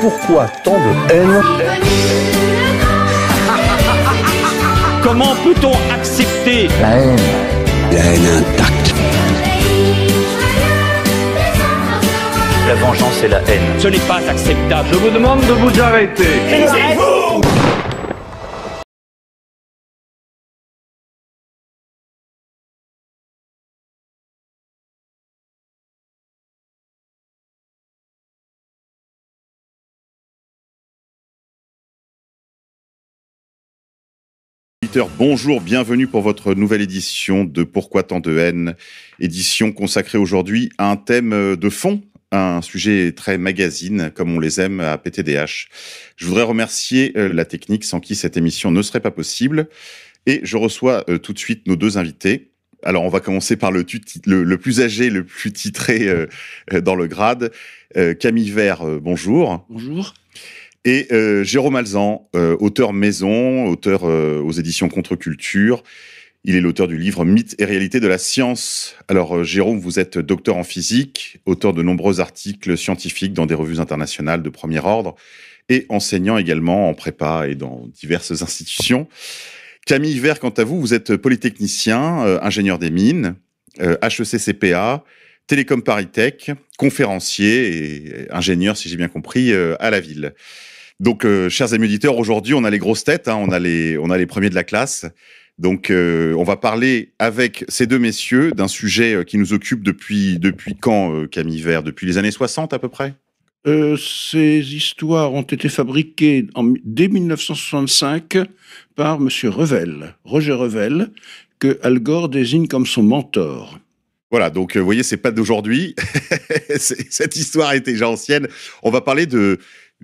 Pourquoi tant de haine Comment peut-on accepter la haine La haine intacte. La vengeance et la haine. Ce n'est pas acceptable. Je vous demande de vous arrêter. bonjour, bienvenue pour votre nouvelle édition de Pourquoi tant de haine Édition consacrée aujourd'hui à un thème euh, de fond, un sujet très magazine, comme on les aime à PTDH. Je voudrais remercier euh, la technique sans qui cette émission ne serait pas possible. Et je reçois euh, tout de suite nos deux invités. Alors, on va commencer par le, plus âgé, le plus titré dans le grade. Camille Vert, bonjour. Bonjour. Et euh, Jérôme Alzan, euh, auteur maison, auteur euh, aux éditions Contre-Culture. Il est l'auteur du livre Mythes et réalité de la science. Alors, Jérôme, vous êtes docteur en physique, auteur de nombreux articles scientifiques dans des revues internationales de premier ordre et enseignant également en prépa et dans diverses institutions. Camille Vert, quant à vous, vous êtes polytechnicien, ingénieur des mines, HEC-CPA, Télécom Paris Tech, conférencier et ingénieur, si j'ai bien compris, à la ville. Donc, euh, chers amis auditeurs, aujourd'hui, on a les grosses têtes, hein, on, a les, on a les premiers de la classe. Donc, euh, on va parler avec ces deux messieurs d'un sujet euh, qui nous occupe depuis, depuis quand, Camille Vert Depuis les années 60 à peu près Ces histoires ont été fabriquées en, dès 1965 par M. Revel, Roger Revel, que Al Gore désigne comme son mentor. Voilà, donc vous voyez, c'est pas d'aujourd'hui. Cette histoire est déjà ancienne. On va parler de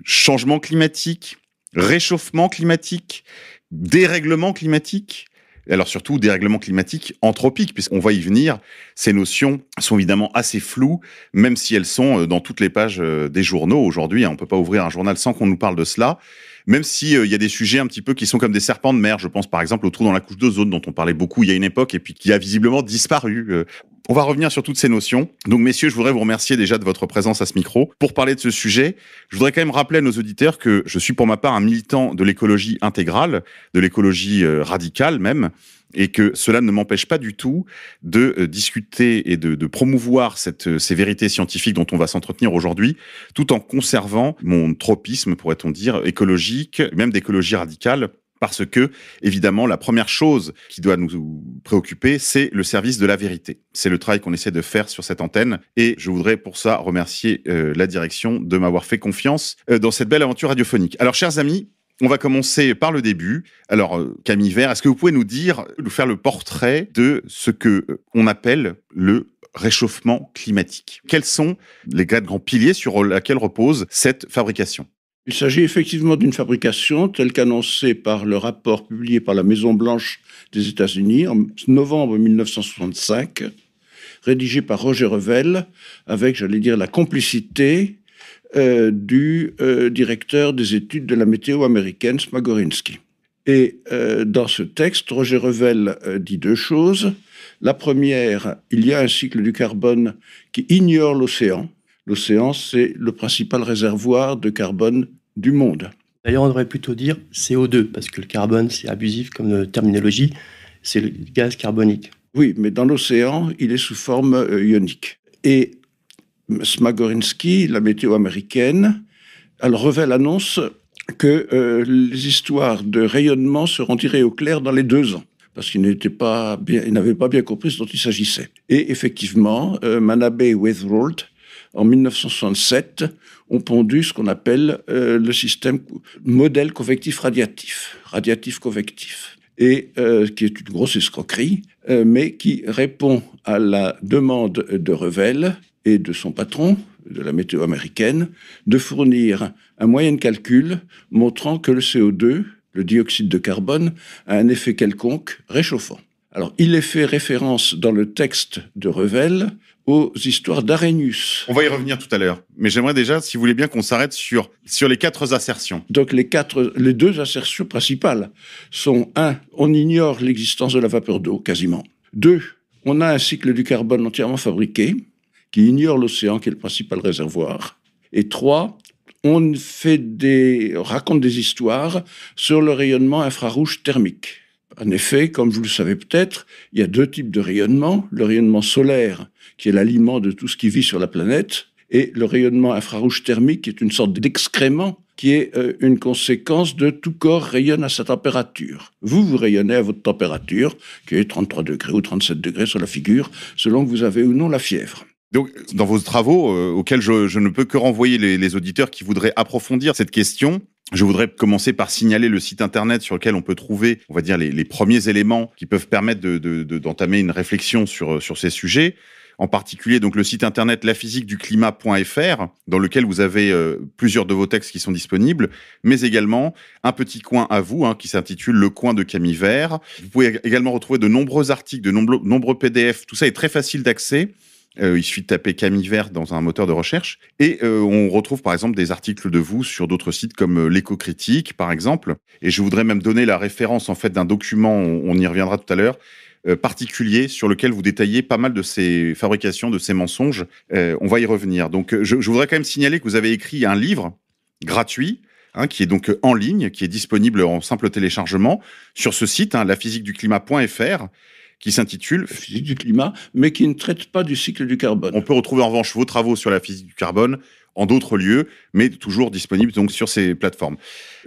changement climatique, réchauffement climatique, dérèglement climatique. Alors surtout dérèglement climatique anthropique, puisqu'on va y venir. Ces notions sont évidemment assez floues, même si elles sont euh, dans toutes les pages euh, des journaux aujourd'hui. Hein. On ne peut pas ouvrir un journal sans qu'on nous parle de cela. Même s'il euh, y a des sujets un petit peu qui sont comme des serpents de mer, je pense par exemple au trou dans la couche d'ozone dont on parlait beaucoup il y a une époque et puis qui a visiblement disparu. On va revenir sur toutes ces notions. Donc, messieurs, je voudrais vous remercier déjà de votre présence à ce micro. Pour parler de ce sujet, je voudrais quand même rappeler à nos auditeurs que je suis pour ma part un militant de l'écologie intégrale, de l'écologie euh, radicale même, et que cela ne m'empêche pas du tout de euh, discuter et de, promouvoir cette, euh, ces vérités scientifiques dont on va s'entretenir aujourd'hui, tout en conservant mon tropisme, pourrait-on dire, écologique, même d'écologie radicale, parce que, évidemment, la première chose qui doit nous préoccuper, c'est le service de la vérité. C'est le travail qu'on essaie de faire sur cette antenne. Et je voudrais pour ça remercier euh, la direction de m'avoir fait confiance euh, dans cette belle aventure radiophonique. Alors, chers amis, on va commencer par le début. Alors, euh, Camille Vert, est-ce que vous pouvez nous dire, nous faire le portrait de ce que on appelle le réchauffement climatique Quels sont les quatre grands piliers sur lesquels repose cette fabrication il s'agit effectivement d'une fabrication telle qu'annoncée par le rapport publié par la Maison-Blanche des États-Unis en novembre 1965, rédigé par Roger Revel, avec, j'allais dire, la complicité euh, du euh, directeur des études de la météo américaine, Smagorinsky. Et euh, dans ce texte, Roger Revel dit deux choses. La première, il y a un cycle du carbone qui ignore l'océan, L'océan, c'est le principal réservoir de carbone du monde. D'ailleurs, on devrait plutôt dire CO2, parce que le carbone, c'est abusif comme terminologie, c'est le gaz carbonique. Oui, mais dans l'océan, il est sous forme euh, ionique. Et Smagorinsky, la météo américaine, elle revêt l'annonce que euh, les histoires de rayonnement seront tirées au clair dans les deux ans, parce qu'il n'était pas bien, pas bien compris ce dont il s'agissait. Et effectivement, euh, Manabe et en 1967, ont pondu ce qu'on appelle euh, le système modèle convectif radiatif, radiatif convectif, et euh, qui est une grosse escroquerie, euh, mais qui répond à la demande de Revel et de son patron, de la météo américaine, de fournir un moyen de calcul montrant que le CO2, le dioxyde de carbone, a un effet quelconque réchauffant. Alors, il est fait référence dans le texte de Revel aux histoires d'Arrhenius. On va y revenir tout à l'heure, mais j'aimerais déjà, si vous voulez bien, qu'on s'arrête sur, sur les quatre assertions. Donc les, quatre, les deux assertions principales sont, un, on ignore l'existence de la vapeur d'eau, quasiment. Deux, on a un cycle du carbone entièrement fabriqué, qui ignore l'océan, qui est le principal réservoir. Et trois, on fait des, on raconte des histoires sur le rayonnement infrarouge thermique. En effet, comme vous le savez peut-être, il y a deux types de rayonnement. Le rayonnement solaire, qui est l'aliment de tout ce qui vit sur la planète, et le rayonnement infrarouge thermique, est une sorte d'excrément, qui est euh, une conséquence de tout corps rayonne à sa température. Vous, vous rayonnez à votre température, qui est 33 degrés ou 37 degrés sur la figure, selon que vous avez ou non la fièvre. Donc, dans vos travaux, euh, auxquels je, ne peux que renvoyer les, auditeurs qui voudraient approfondir cette question, je voudrais commencer par signaler le site internet sur lequel on peut trouver, on va dire, les, premiers éléments qui peuvent permettre d'entamer de, une réflexion sur, sur ces sujets en particulier donc le site internet la-physique-du-climat.fr, dans lequel vous avez euh, plusieurs de vos textes qui sont disponibles, mais également un petit coin à vous hein, qui s'intitule Le coin de Camille Vert. Vous pouvez également retrouver de nombreux articles, de nombreux, PDF. Tout ça est très facile d'accès. Euh, il suffit de taper Camille Vert dans un moteur de recherche. Et euh, on retrouve par exemple des articles de vous sur d'autres sites comme l'éco-critique, par exemple. Et je voudrais même donner la référence en fait d'un document, on y reviendra tout à l'heure, euh, particulier sur lequel vous détaillez pas mal de ces fabrications, de ces mensonges. Euh, on va y revenir. Donc, euh, je, voudrais quand même signaler que vous avez écrit un livre gratuit hein, qui est donc en ligne, qui est disponible en simple téléchargement sur ce site, hein, laphysiqueduclimat.fr, qui s'intitule Physique du climat, mais qui ne traite pas du cycle du carbone. On peut retrouver en revanche vos travaux sur la physique du carbone en d'autres lieux, mais toujours disponibles donc sur ces plateformes.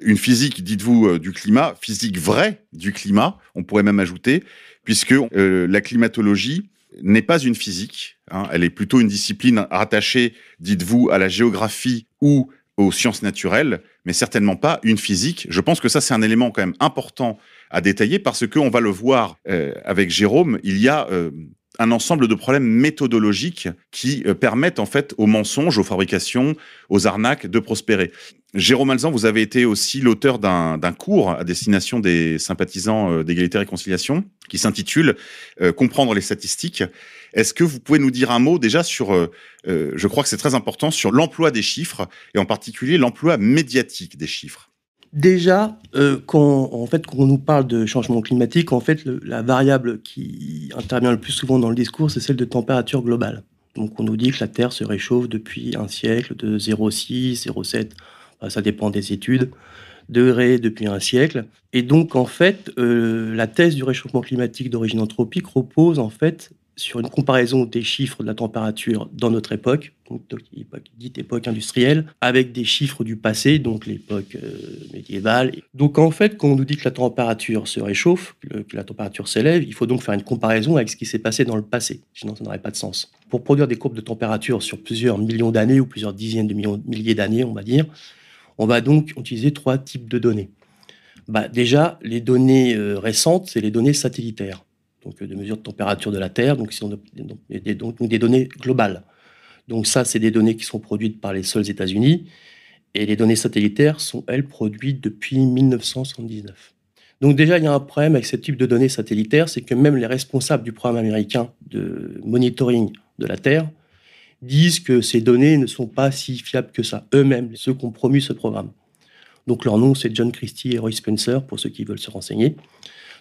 Une physique, dites-vous, du climat, physique vraie du climat, on pourrait même ajouter, puisque euh, la climatologie n'est pas une physique, hein. elle est plutôt une discipline rattachée, dites-vous, à la géographie ou aux sciences naturelles, mais certainement pas une physique. Je pense que ça, c'est un élément quand même important à détailler parce qu'on va le voir euh, avec Jérôme, il y a euh, un ensemble de problèmes méthodologiques qui euh, permettent en fait aux mensonges, aux fabrications, aux arnaques de prospérer. Jérôme Alzan, vous avez été aussi l'auteur d'un cours à destination des sympathisants euh, d'égalité et réconciliation qui s'intitule euh, Comprendre les statistiques. Est-ce que vous pouvez nous dire un mot déjà sur, je crois que c'est très important, sur l'emploi des chiffres et en particulier l'emploi médiatique des chiffres déjà euh, quand, en fait, on nous parle de changement climatique, en fait, la variable qui intervient le plus souvent dans le discours, c'est celle de température globale. Donc on nous dit que la Terre se réchauffe depuis un siècle de 0,6, 0,7, bah, ça dépend des études, degrés depuis un siècle. Et donc en fait, euh, la thèse du réchauffement climatique d'origine anthropique repose en fait sur une comparaison des chiffres de la température dans notre époque, dite époque industrielle, avec des chiffres du passé, donc l'époque euh, médiévale. Donc en fait, quand on nous dit que la température se réchauffe, que, la température s'élève, il faut donc faire une comparaison avec ce qui s'est passé dans le passé, sinon ça n'aurait pas de sens. Pour produire des courbes de température sur plusieurs millions d'années ou plusieurs dizaines de millions, milliers d'années, on va dire, on va donc utiliser trois types de données. Bah, déjà, les données euh, récentes, c'est les données satellitaires donc euh, de mesure de température de la Terre, donc, si on des, donc des données globales. Donc ça, c'est des données qui sont produites par les seuls États-Unis, et les données satellitaires sont, elles, produites depuis 1979. Donc déjà, il y a un problème avec ce type de données satellitaires, c'est que même les responsables du programme américain de monitoring de la Terre disent que ces données ne sont pas si fiables que ça, eux-mêmes, ceux qui ont promu ce programme. Donc leur nom, c'est John Christie et Roy Spencer, pour ceux qui veulent se renseigner.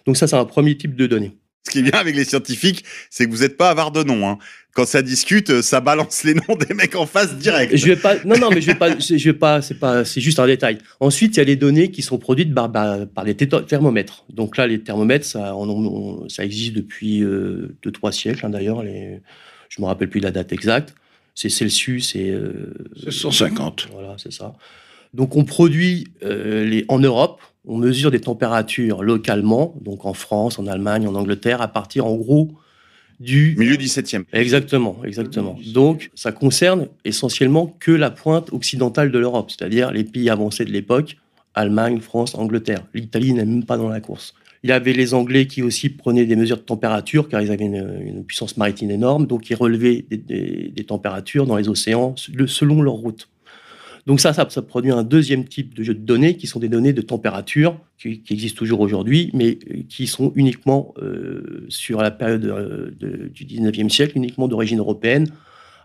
Donc ça, c'est un premier type de données. Ce qui est bien avec les scientifiques, c'est que vous n'êtes pas avare de noms. Hein. Quand ça discute, euh, ça balance les noms des mecs en face direct. Je vais pas, non, non, mais je vais pas, je vais pas, c'est pas, c'est juste un détail. Ensuite, il y a les données qui sont produites par, bah, par les thermomètres. Donc là, les thermomètres, ça, ça existe depuis euh, deux, trois siècles, hein, d'ailleurs. Les, je me rappelle plus la date exacte. C'est Celsius et. Euh, 150. Voilà, c'est ça. Donc on produit euh, les, en Europe, on mesure des températures localement, donc en France, en Allemagne, en Angleterre, à partir en gros du... Milieu 17e. Exactement, exactement. Donc ça concerne essentiellement que la pointe occidentale de l'Europe, c'est-à-dire les pays avancés de l'époque, Allemagne, France, Angleterre. L'Italie n'est même pas dans la course. Il y avait les Anglais qui aussi prenaient des mesures de température, car ils avaient une, puissance maritime énorme, donc ils relevaient des températures dans les océans selon leur route. Donc ça, ça, produit un deuxième type de jeu de données qui sont des données de température qui, existent toujours aujourd'hui, mais euh, qui sont uniquement euh, sur la période euh, du 19e siècle, uniquement d'origine européenne.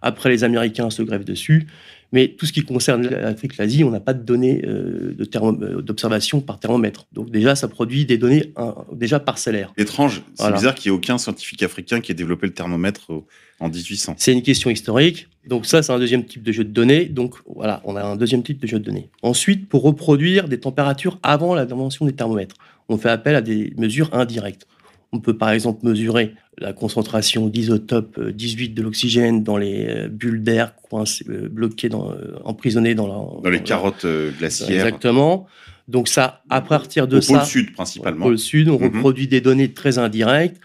Après, les Américains se grèvent dessus mais tout ce qui concerne l'Afrique, l'Asie, on n'a pas de données euh, euh, d'observation par thermomètre. Donc déjà, ça produit des données déjà parcellaires. Étrange, c'est bizarre qu'il n'y ait aucun scientifique africain qui ait développé le thermomètre euh, en 1800. C'est une question historique. Donc ça, c'est un deuxième type de jeu de données. Donc voilà, on a un deuxième type de jeu de données. Ensuite, pour reproduire des températures avant la dimension des thermomètres, on fait appel à des mesures indirectes. On peut par exemple mesurer la concentration d'isotope 18 euh, de l'oxygène dans les euh, bulles d'air euh, bloquées, dans, emprisonnées dans les carottes glaciaires. Exactement. Donc ça, à partir de au ça... Pôle Sud principalement. Au pôle Sud, on mhm. reproduit des données très indirectes.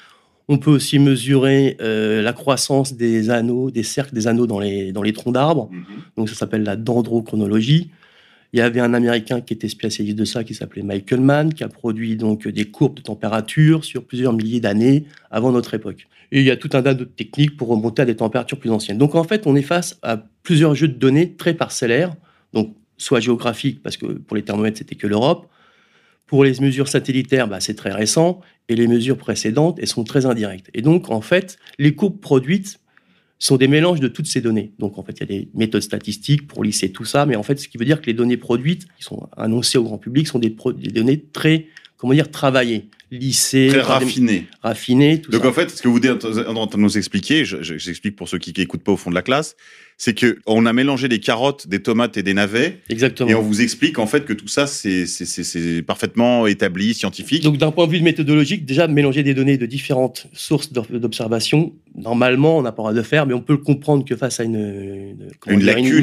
On peut aussi mesurer la croissance des anneaux, des cercles des anneaux dans les, dans les troncs d'arbres. Mhm. Donc ça s'appelle la dendrochronologie. Il y avait un Américain qui était spécialiste de ça, qui s'appelait Michael Mann, qui a produit donc des courbes de température sur plusieurs milliers d'années avant notre époque. Et il y a tout un tas de techniques pour remonter à des températures plus anciennes. Donc en fait, on est face à plusieurs jeux de données très parcellaires, donc soit géographiques, parce que pour les thermomètres, c'était que l'Europe. Pour les mesures satellitaires, bah, c'est très récent, et les mesures précédentes, elles sont très indirectes. Et donc, en fait, les courbes produites sont des mélanges de toutes ces données. Donc, en fait, il y a des méthodes statistiques pour lisser tout ça, mais en fait, ce qui veut dire que les données produites, qui sont annoncées au grand public, sont des, données très, comment dire, travaillées, lissées. Très raffinées. Raffinées, Donc, en fait, ce que vous êtes en nous expliquer, j'explique je, l'explique pour ceux qui n'écoutent pas au fond de la classe, c'est que on a mélangé des carottes, des tomates et des navets. Exactement. Et on vous explique en fait que tout ça c'est parfaitement établi, scientifique. Donc d'un point de vue méthodologique, déjà mélanger des données de différentes sources d'observation, normalement on n'a pas le droit de faire, mais on peut le comprendre que face à une,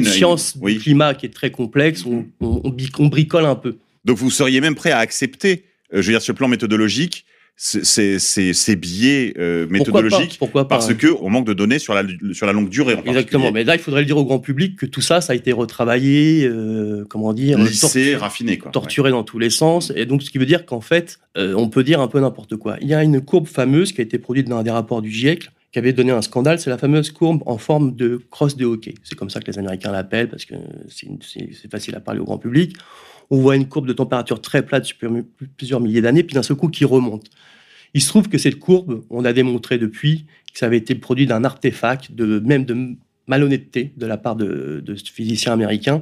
science climat qui est très complexe, on, on, bricole un peu. Donc vous seriez même prêt à accepter, euh, je veux dire, ce plan méthodologique ces, ces, biais euh, méthodologiques parce hein. qu'on manque de données sur la, longue durée. Exactement, mais là il faudrait le dire au grand public que tout ça, ça a été retravaillé, euh, comment dire, lissé, raffiné, torturé dans tous les sens, et donc ce qui veut dire qu'en fait, euh, on peut dire un peu n'importe quoi. Il y a une courbe fameuse qui a été produite dans un des rapports du GIEC qui avait donné un scandale, c'est la fameuse courbe en forme de crosse de hockey. C'est comme ça que les Américains l'appellent, parce que c'est facile à parler au grand public. On voit une courbe de température très plate sur plusieurs milliers d'années, puis d'un seul qui remonte. Il se trouve que cette courbe, on a démontré depuis que ça avait été produit d'un artefact, de, même de malhonnêteté de la part de, de physicien américain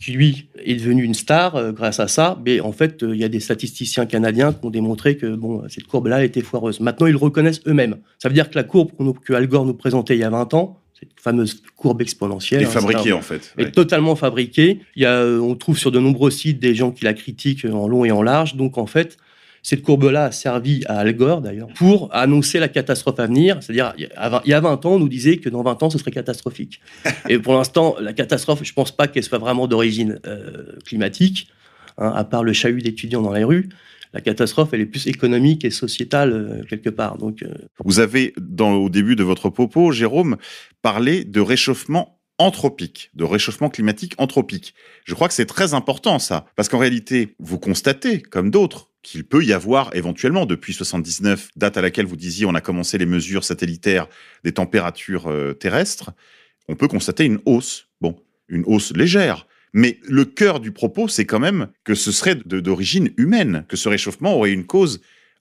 qui lui est devenu une star euh, grâce à ça. Mais en fait, euh, il y a des statisticiens canadiens qui ont démontré que bon, cette courbe-là était foireuse. Maintenant, ils le reconnaissent eux-mêmes. Ça veut dire que la courbe qu'Al que Al Gore nous présentait il y a 20 ans, cette fameuse courbe exponentielle. Est fabriquée hein, en fait. Est totalement fabriquée. y euh, on trouve sur de nombreux sites des gens qui la critiquent en long et en large. Donc en fait, cette courbe-là a servi à Al Gore, d'ailleurs, pour annoncer la catastrophe à venir. C'est-à-dire, il y a 20 ans, on nous disait que dans 20 ans, ce serait catastrophique. Et pour l'instant, la catastrophe, je ne pense pas qu'elle soit vraiment d'origine euh, climatique, hein, à part le chahut d'étudiants dans les rues la catastrophe, elle est plus économique et sociétale euh, quelque part. Donc, euh, Vous avez, dans, au début de votre propos, Jérôme, parlé de réchauffement anthropique, de réchauffement climatique anthropique. Je crois que c'est très important ça, parce qu'en réalité, vous constatez, comme d'autres, qu'il peut y avoir éventuellement depuis 79, date à laquelle vous disiez on a commencé les mesures satellitaires des températures euh, terrestres, on peut constater une hausse. Bon, une hausse légère. Mais le cœur du propos, c'est quand même que ce serait d'origine humaine, que ce réchauffement aurait une cause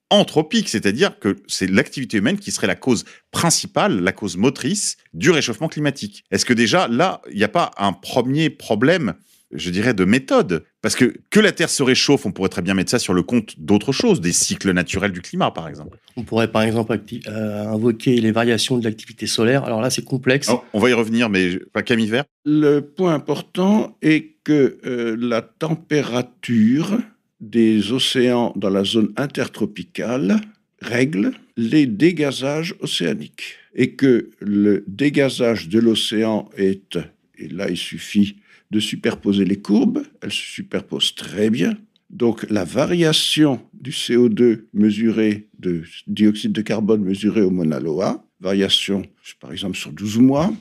anthropique, c'est-à-dire que c'est l'activité humaine qui serait la cause principale, la cause motrice du réchauffement climatique. Est-ce que déjà là, il n'y a pas un premier problème, je dirais, de méthode parce que que la Terre se réchauffe, on pourrait très bien mettre ça sur le compte d'autres choses, des cycles naturels du climat, par exemple. On pourrait, par exemple, euh, invoquer les variations de l'activité solaire. Alors là, c'est complexe. on va y revenir, mais pas Camille Le point important est que euh, la température des océans dans la zone intertropicale règle les dégazages océaniques et que le dégazage de l'océan est, et là il suffit de superposer les courbes. Elles se superposent très bien. Donc la variation du CO2 mesuré, de dioxyde de carbone mesuré au Mauna Loa, variation par exemple sur 12 mois,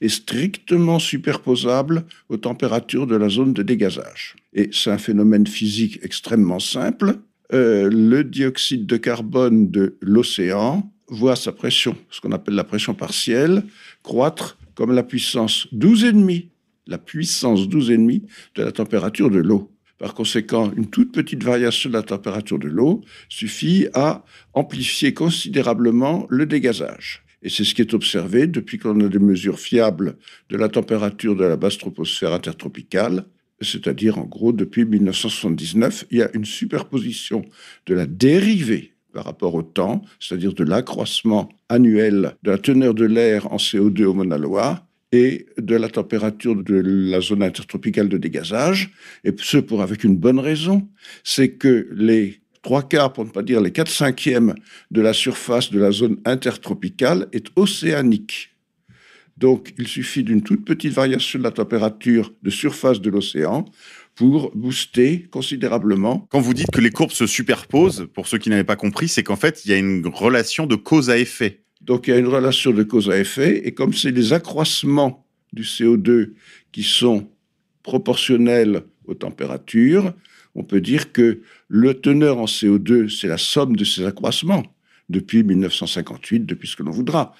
est strictement superposable aux températures de la zone de dégazage. Et c'est un phénomène physique extrêmement simple. Euh, le dioxyde de carbone de l'océan voit sa pression, ce qu'on appelle la pression partielle, croître comme la puissance 12,5 la puissance 12,5 de la température de l'eau. Par conséquent, une toute petite variation de la température de l'eau suffit à amplifier considérablement le dégazage. Et c'est ce qui est observé depuis qu'on a des mesures fiables de la température de la basse troposphère intertropicale, c'est-à-dire en gros depuis 1979, il y a une superposition de la dérivée par rapport au temps, c'est-à-dire de l'accroissement annuel de la teneur de l'air en CO2 au Mauna et de la température de la zone intertropicale de dégazage. Et ce pour avec une bonne raison, c'est que les trois quarts, pour ne pas dire les quatre cinquièmes de la surface de la zone intertropicale est océanique. Donc il suffit d'une toute petite variation de la température de surface de l'océan pour booster considérablement. Quand vous dites que les courbes se superposent, pour ceux qui n'avaient pas compris, c'est qu'en fait, il y a une relation de cause à effet. Donc il y a une relation de cause à effet, et comme c'est les accroissements du CO2 qui sont proportionnels aux températures, on peut dire que le teneur en CO2, c'est la somme de ces accroissements depuis 1958, depuis ce que l'on voudra.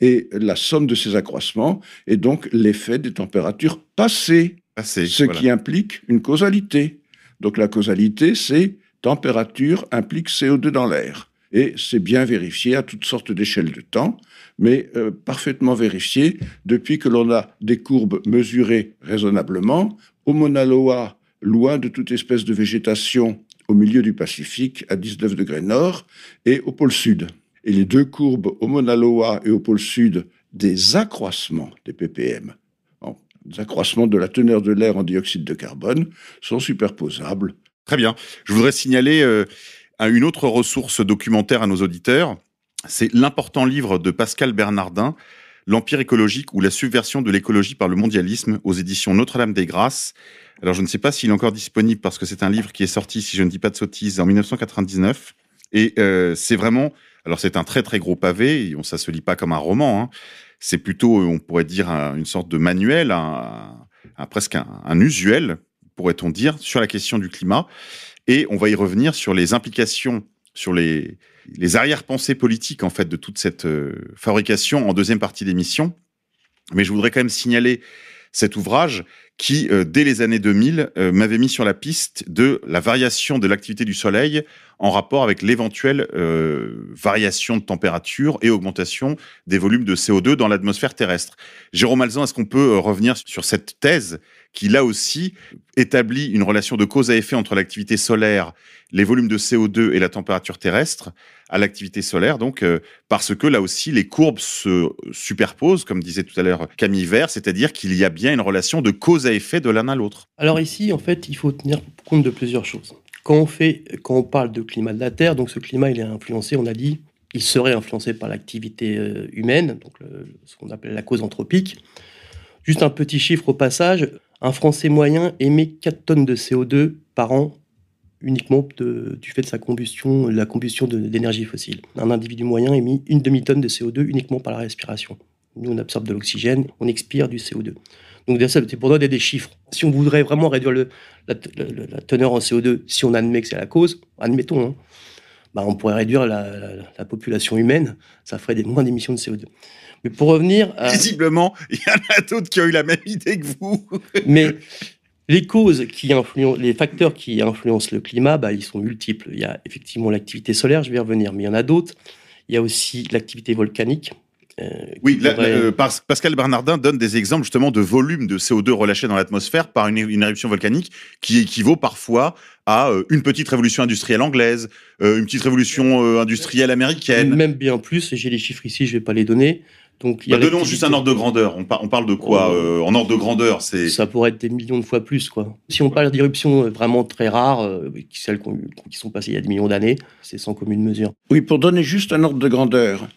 Et la somme de ces accroissements est donc l'effet des températures passées, ce qui implique une causalité. Donc la causalité, c'est température implique CO2 dans l'air et c'est bien vérifié à toutes sortes d'échelles de temps, mais euh, parfaitement vérifié depuis que l'on a des courbes mesurées raisonnablement. Au Mauna Loa, loin de toute espèce de végétation, au milieu du Pacifique, à 19 degrés nord, et au pôle sud. Et les deux courbes au Mauna Loa et au pôle sud, des accroissements des ppm, des accroissements de la teneur de l'air en dioxyde de carbone, sont superposables. Très bien. Je voudrais signaler euh, à une autre ressource documentaire à nos auditeurs. C'est l'important livre de Pascal Bernardin, L'Empire écologique ou la subversion de l'écologie par le mondialisme aux éditions Notre-Dame des Grâces. Alors je ne sais pas s'il est encore disponible parce que c'est un livre qui est sorti, si je ne dis pas de sottises, en 1999. Et euh, c'est vraiment, alors c'est un très très gros pavé, on, ça se lit pas comme un roman, hein. c'est plutôt, on pourrait dire, une sorte de manuel, presque un, usuel, pourrait-on dire, sur la question du climat. Et on va y revenir sur les implications, sur les, arrière-pensées politiques en fait de toute cette euh, fabrication en deuxième partie d'émission. Mais je voudrais quand même signaler cet ouvrage qui, euh, dès les années 2000, euh, m'avait mis sur la piste de la variation de l'activité du Soleil en rapport avec l'éventuelle variation de température et augmentation des volumes de CO2 dans l'atmosphère terrestre. Jérôme Alzan, est-ce qu'on peut revenir sur cette thèse qui là aussi établit une relation de cause à effet entre l'activité solaire, les volumes de CO2 et la température terrestre à l'activité solaire, donc euh, parce que là aussi les courbes se superposent, comme disait tout à l'heure Camille Vert, c'est-à-dire qu'il y a bien une relation de cause à effet de l'un à l'autre. Alors ici, en fait, il faut tenir compte de plusieurs choses. Quand on, fait, quand on parle de climat de la Terre, donc ce climat, il est influencé, on a dit, il serait influencé par l'activité euh, humaine, donc ce qu'on appelle la cause anthropique. Juste un petit chiffre au passage, un Français moyen émet 4 tonnes de CO2 par an uniquement du fait de sa combustion, la combustion d'énergie fossile. Un individu moyen émet une demi-tonne de CO2 uniquement par la respiration. Nous, on absorbe de l'oxygène, on expire du CO2. Donc, c'est pour nous des chiffres. Si on voudrait vraiment réduire la, teneur en CO2, si on admet que c'est la cause, admettons, hein, bah, on pourrait réduire la, la population humaine, ça ferait des, moins d'émissions de CO2. Mais pour revenir Visiblement, il y en a d'autres qui ont eu la même idée que vous. Mais les causes qui influencent, les facteurs qui influencent le climat, bah, ils sont multiples. Il y a effectivement l'activité solaire, je vais y revenir, mais il y en a d'autres. Il y a aussi l'activité volcanique. Euh, oui, euh, Pascal Bernardin donne des exemples justement de volume de CO2 relâché dans l'atmosphère par une, éruption volcanique qui équivaut parfois à euh, une petite révolution industrielle anglaise, une petite révolution industrielle américaine. Même bien plus, j'ai les chiffres ici, je ne vais pas les donner. Donc, il bah, donnons juste un ordre de grandeur. On, on parle de quoi oh. euh, En ordre de grandeur, c'est. Ça pourrait être des millions de fois plus, quoi. Si on parle d'éruptions euh, vraiment très rares, euh, celles qui sont passées il y a des millions d'années, c'est sans commune mesure. Oui, pour donner juste un ordre de grandeur,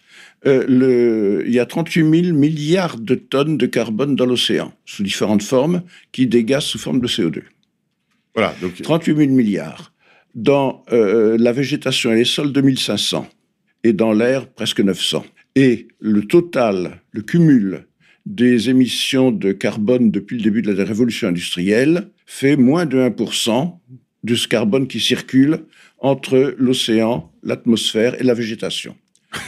le, il y a 38 000 milliards de tonnes de carbone dans l'océan, sous différentes formes, qui dégagent sous forme de CO2. Voilà. Donc... 38 000 milliards. Dans la végétation et les sols, 2500. Et dans l'air, presque 900 et le total, le cumul des émissions de carbone depuis le début de la révolution industrielle fait moins de 1% de ce carbone qui circule entre l'océan, l'atmosphère et la végétation.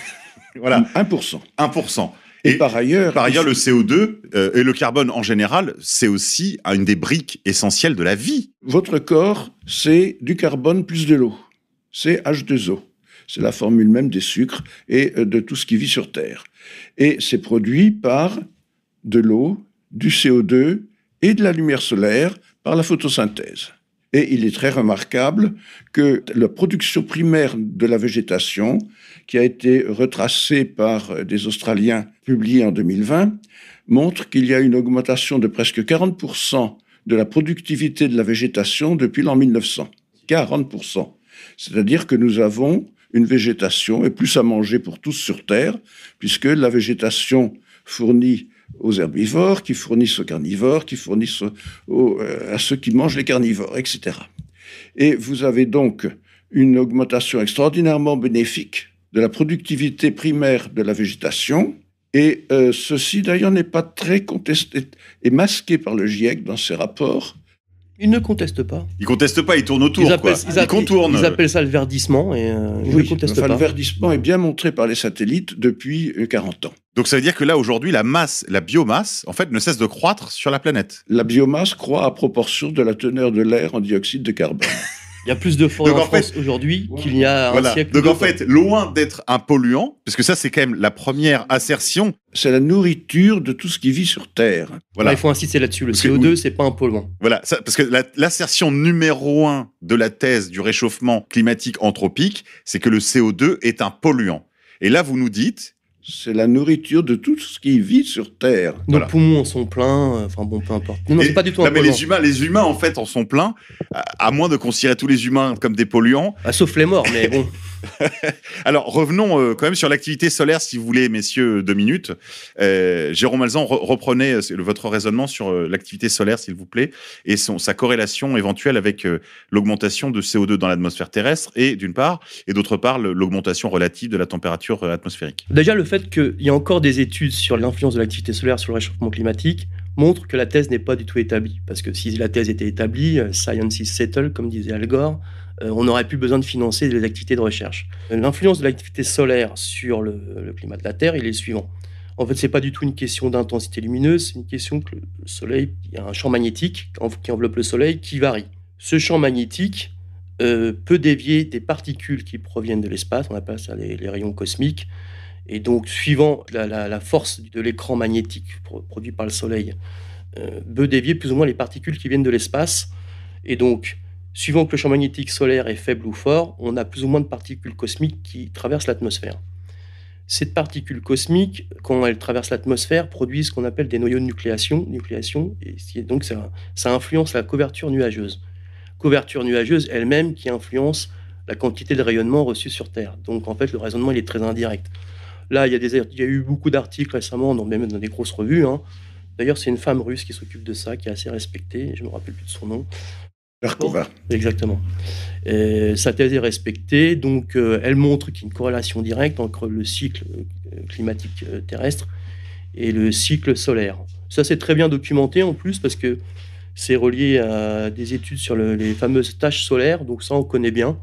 voilà. 1%. 1%. Et, par ailleurs, par ailleurs, le CO2 euh, et le carbone en général, c'est aussi une des briques essentielles de la vie. Votre corps, c'est du carbone plus de l'eau. C'est H2O. C'est la formule même des sucres et euh, de tout ce qui vit sur Terre. Et c'est produit par de l'eau, du CO2 et de la lumière solaire par la photosynthèse. Et il est très remarquable que la production primaire de la végétation, qui a été retracée par euh, des Australiens, publiés en 2020, montre qu'il y a une augmentation de presque 40% de la productivité de la végétation depuis l'an 1900. 40%. C'est-à-dire que nous avons une végétation et plus à manger pour tous sur Terre, puisque la végétation fournit aux herbivores, qui fournissent aux carnivores, qui fournissent euh, à ceux qui mangent les carnivores, etc. Et vous avez donc une augmentation extraordinairement bénéfique de la productivité primaire de la végétation. Et euh, ceci, d'ailleurs, n'est pas très contesté et masqué par le GIEC dans ses rapports, ils ne contestent pas. Ils contestent pas, il tourne autour. Ils, appellent, Ils appellent ça le verdissement et euh, ne Le verdissement est bien montré par les satellites depuis 40 euh, ans. Donc ça veut dire que là aujourd'hui la masse, la biomasse, en fait, ne cesse de croître sur la planète. La biomasse croît à proportion de la teneur de l'air en dioxyde de carbone. Il y a plus de forêts en, France aujourd'hui qu'il y a un Donc en fait, loin d'être un polluant, parce que ça c'est quand même la première assertion. C'est la nourriture de tout ce qui vit sur Terre. Voilà. Ah, il faut insister là-dessus. Le CO2, c'est pas un polluant. Voilà, parce que l'assertion numéro un de la thèse du réchauffement climatique anthropique, c'est que le CO2 est un polluant. Et là, vous nous dites, c'est la nourriture de tout ce qui vit sur Terre. Nos poumons en sont pleins, euh, enfin bon, peu importe. Non, c'est pas du tout un mais les humains, les humains, en fait, en sont pleins, à, moins de considérer tous les humains comme des polluants. À ah, sauf les morts, mais bon. Alors revenons euh, quand même sur l'activité solaire, si vous voulez, messieurs, euh, deux minutes. Euh, Jérôme Malzan reprenez votre raisonnement sur l'activité solaire, s'il vous plaît, et son, sa corrélation éventuelle avec l'augmentation de CO2 dans l'atmosphère terrestre, et d'une part, et d'autre part, l'augmentation relative de la température atmosphérique. Déjà, le fait qu'il y a encore des études sur l'influence de l'activité solaire sur le réchauffement climatique montre que la thèse n'est pas du tout établie. Parce que si la thèse était établie, science is settled, comme disait Al Gore, euh, on n'aurait plus besoin de financer des activités de recherche. L'influence de l'activité solaire sur le, climat de la Terre, il est le suivant. En fait, ce n'est pas du tout une question d'intensité lumineuse, c'est une question que le Soleil, il y a un champ magnétique qui enveloppe le Soleil qui varie. Ce champ magnétique euh, peut dévier des particules qui proviennent de l'espace, on appelle ça les, rayons cosmiques, et donc suivant la, force de l'écran magnétique produit par le Soleil, euh, peut dévier plus ou moins les particules qui viennent de l'espace. Et donc, Suivant que le champ magnétique solaire est faible ou fort, on a plus ou moins de particules cosmiques qui traversent l'atmosphère. Ces particules cosmiques, quand elles traversent l'atmosphère, produisent ce qu'on appelle des noyaux de nucléation, nucléation et donc ça, influence la couverture nuageuse. Couverture nuageuse elle-même qui influence la quantité de rayonnement reçu sur Terre. Donc en fait, le raisonnement il est très indirect. Là, il y a, eu beaucoup d'articles récemment, même dans des grosses revues. Hein. D'ailleurs, c'est une femme russe qui s'occupe de ça, qui est assez respectée, je ne me rappelle plus de son nom, Exactement. sa thèse est respectée, donc euh, elle montre qu'il y a une corrélation directe entre le cycle euh, climatique euh, terrestre et le cycle solaire. Ça, c'est très bien documenté en plus parce que c'est relié à des études sur les fameuses tâches solaires, donc ça, on connaît bien.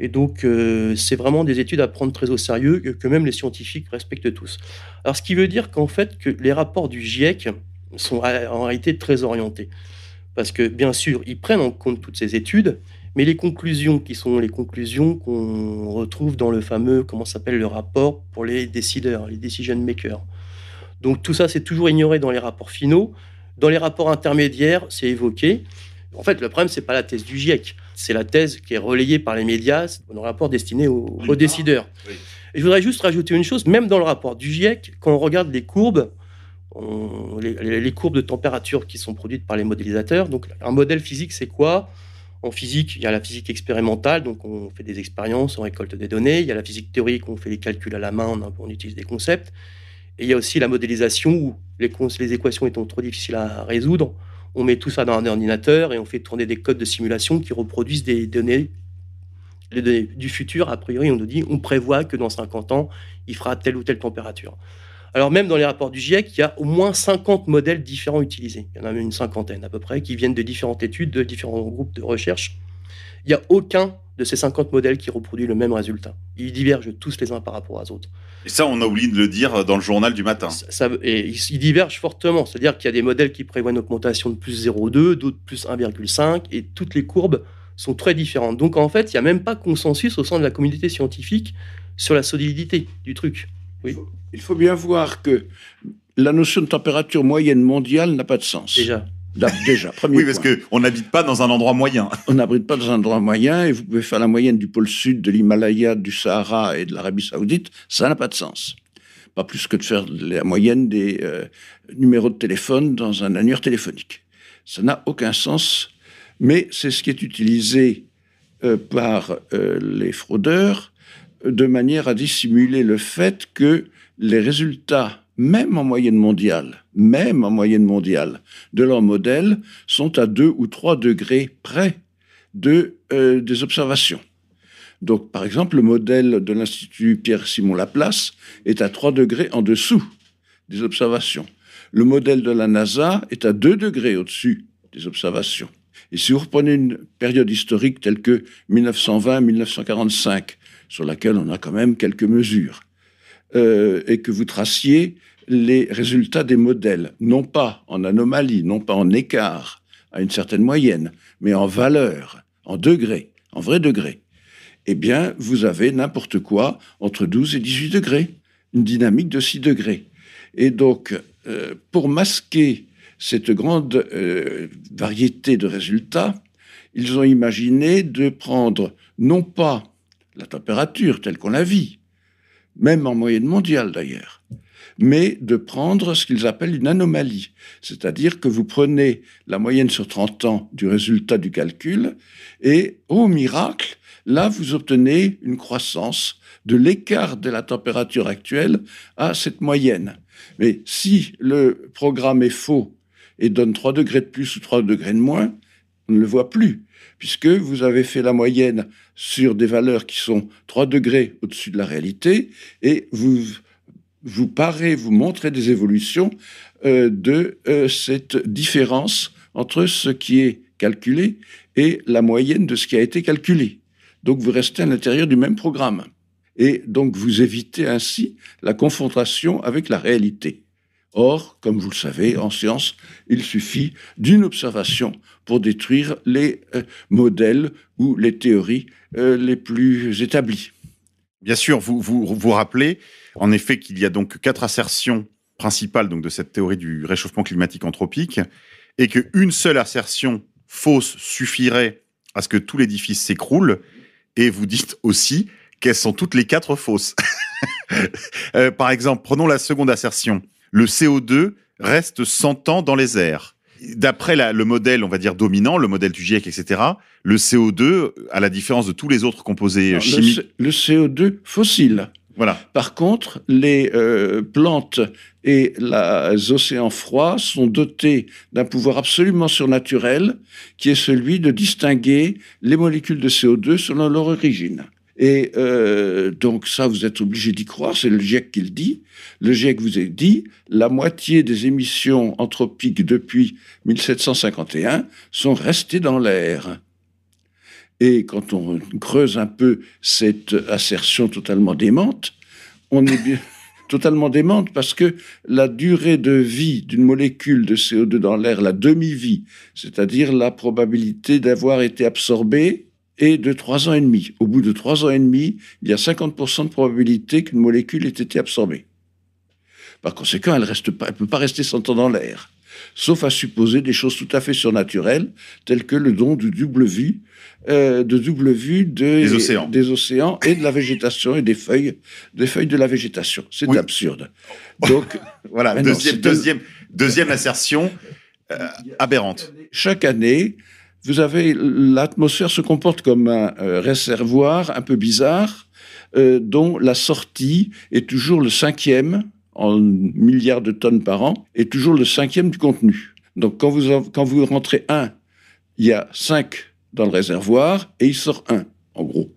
Et donc, c'est vraiment des études à prendre très au sérieux que, que, même les scientifiques respectent tous. Alors, ce qui veut dire qu'en fait, que les rapports du GIEC sont en réalité très orientés. Parce que, bien sûr, ils prennent en compte toutes ces études, mais les conclusions qui sont les conclusions qu'on retrouve dans le fameux, comment s'appelle le rapport pour les décideurs, les decision makers. Donc tout ça, c'est toujours ignoré dans les rapports finaux. Dans les rapports intermédiaires, c'est évoqué. En fait, le problème, c'est pas la thèse du GIEC, c'est la thèse qui est relayée par les médias dans le rapport destiné aux, décideurs. Et je voudrais juste rajouter une chose, même dans le rapport du GIEC, quand on regarde les courbes, les, courbes de température qui sont produites par les modélisateurs. Donc, un modèle physique, c'est quoi En physique, il y a la physique expérimentale, donc on fait des expériences, on récolte des données. Il y a la physique théorique, on fait des calculs à la main, on, utilise des concepts. Et il y a aussi la modélisation où les, équations étant trop difficiles à résoudre, on met tout ça dans un ordinateur et on fait tourner des codes de simulation qui reproduisent des données, données du futur. A priori, on nous dit on prévoit que dans 50 ans, il fera telle ou telle température. Alors même dans les rapports du GIEC, il y a au moins 50 modèles différents utilisés. Il y en a une cinquantaine à peu près qui viennent de différentes études, de différents groupes de recherche. Il n'y a aucun de ces 50 modèles qui reproduit le même résultat. Ils divergent tous les uns par rapport aux autres. Et ça, on a oublié de le dire dans le journal du matin. Ça, et ils, divergent fortement. C'est-à-dire qu'il y a des modèles qui prévoient une augmentation de plus 0,2, d'autres plus 1,5, et toutes les courbes sont très différentes. Donc en fait, il n'y a même pas consensus au sein de la communauté scientifique sur la solidité du truc. Il faut bien voir que la notion de température moyenne mondiale n'a pas de sens. Déjà. déjà, premier Oui, parce qu'on n'habite pas dans un endroit moyen. on n'habite pas dans un endroit moyen et vous pouvez faire la moyenne du pôle sud, de l'Himalaya, du Sahara et de l'Arabie saoudite. Ça n'a pas de sens. Pas plus que de faire la moyenne des euh, numéros de téléphone dans un annuaire téléphonique. Ça n'a aucun sens, mais c'est ce qui est utilisé euh, par euh, les fraudeurs de manière à dissimuler le fait que les résultats, même en moyenne mondiale, même en moyenne mondiale, de leur modèle sont à 2 ou 3 degrés près de, euh, des observations. Donc, par exemple, le modèle de l'Institut Pierre-Simon Laplace est à 3 degrés en dessous des observations. Le modèle de la NASA est à 2 degrés au-dessus des observations. Et si vous reprenez une période historique telle que 1920-1945, sur laquelle on a quand même quelques mesures, euh, et que vous traciez les résultats des modèles, non pas en anomalie, non pas en écart à une certaine moyenne, mais en valeur, en degré, en vrai degré, eh bien, vous avez n'importe quoi entre 12 et 18 degrés, une dynamique de 6 degrés. Et donc, euh, pour masquer cette grande euh, variété de résultats, ils ont imaginé de prendre non pas la température telle qu'on la vit, même en moyenne mondiale d'ailleurs, mais de prendre ce qu'ils appellent une anomalie, c'est-à-dire que vous prenez la moyenne sur 30 ans du résultat du calcul et, au miracle, là, vous obtenez une croissance de l'écart de la température actuelle à cette moyenne. Mais si le programme est faux et donne 3 degrés de plus ou 3 degrés de moins, on ne le voit plus puisque vous avez fait la moyenne sur des valeurs qui sont 3 degrés au-dessus de la réalité, et vous, vous vous montrez des évolutions euh, de euh, cette différence entre ce qui est calculé et la moyenne de ce qui a été calculé. Donc vous restez à l'intérieur du même programme. Et donc vous évitez ainsi la confrontation avec la réalité. Or, comme vous le savez, en science, il suffit d'une observation pour détruire les euh, modèles ou les théories euh, les plus établies. Bien sûr, vous vous, rappelez en effet qu'il y a donc quatre assertions principales donc, de cette théorie du réchauffement climatique anthropique et qu'une seule assertion fausse suffirait à ce que tout l'édifice s'écroule. Et vous dites aussi qu'elles sont toutes les quatre fausses. Euh, par exemple, prenons la seconde assertion le CO2 reste 100 ans dans les airs. D'après le modèle, on va dire dominant, le modèle du GIEC, etc., le CO2, à la différence de tous les autres composés chimiques. Le, CO2 fossile. Voilà. Par contre, les euh, plantes et les océans froids sont dotés d'un pouvoir absolument surnaturel, qui est celui de distinguer les molécules de CO2 selon leur origine. Et euh, donc ça, vous êtes obligé d'y croire, c'est le GIEC qui le dit. Le GIEC vous a dit, la moitié des émissions anthropiques depuis 1751 sont restées dans l'air. Et quand on creuse un peu cette assertion totalement démente, on est totalement démente parce que la durée de vie d'une molécule de CO2 dans l'air, la demi-vie, c'est-à-dire la probabilité d'avoir été absorbée et de trois ans et demi. Au bout de trois ans et demi, il y a 50% de probabilité qu'une molécule ait été absorbée. Par conséquent, elle ne peut pas rester 100 ans dans l'air, sauf à supposer des choses tout à fait surnaturelles, telles que le don de double vie, euh, de double vue des, océans. des, océans. et de la végétation et des feuilles, des feuilles de la végétation. C'est absurde. Donc voilà, deuxième, deuxième, assertion euh, aberrante. chaque année vous avez l'atmosphère se comporte comme un euh, réservoir un peu bizarre euh, dont la sortie est toujours le cinquième en milliards de tonnes par an est toujours le cinquième du contenu. Donc quand vous quand vous rentrez un, il y a cinq dans le réservoir et il sort un en gros.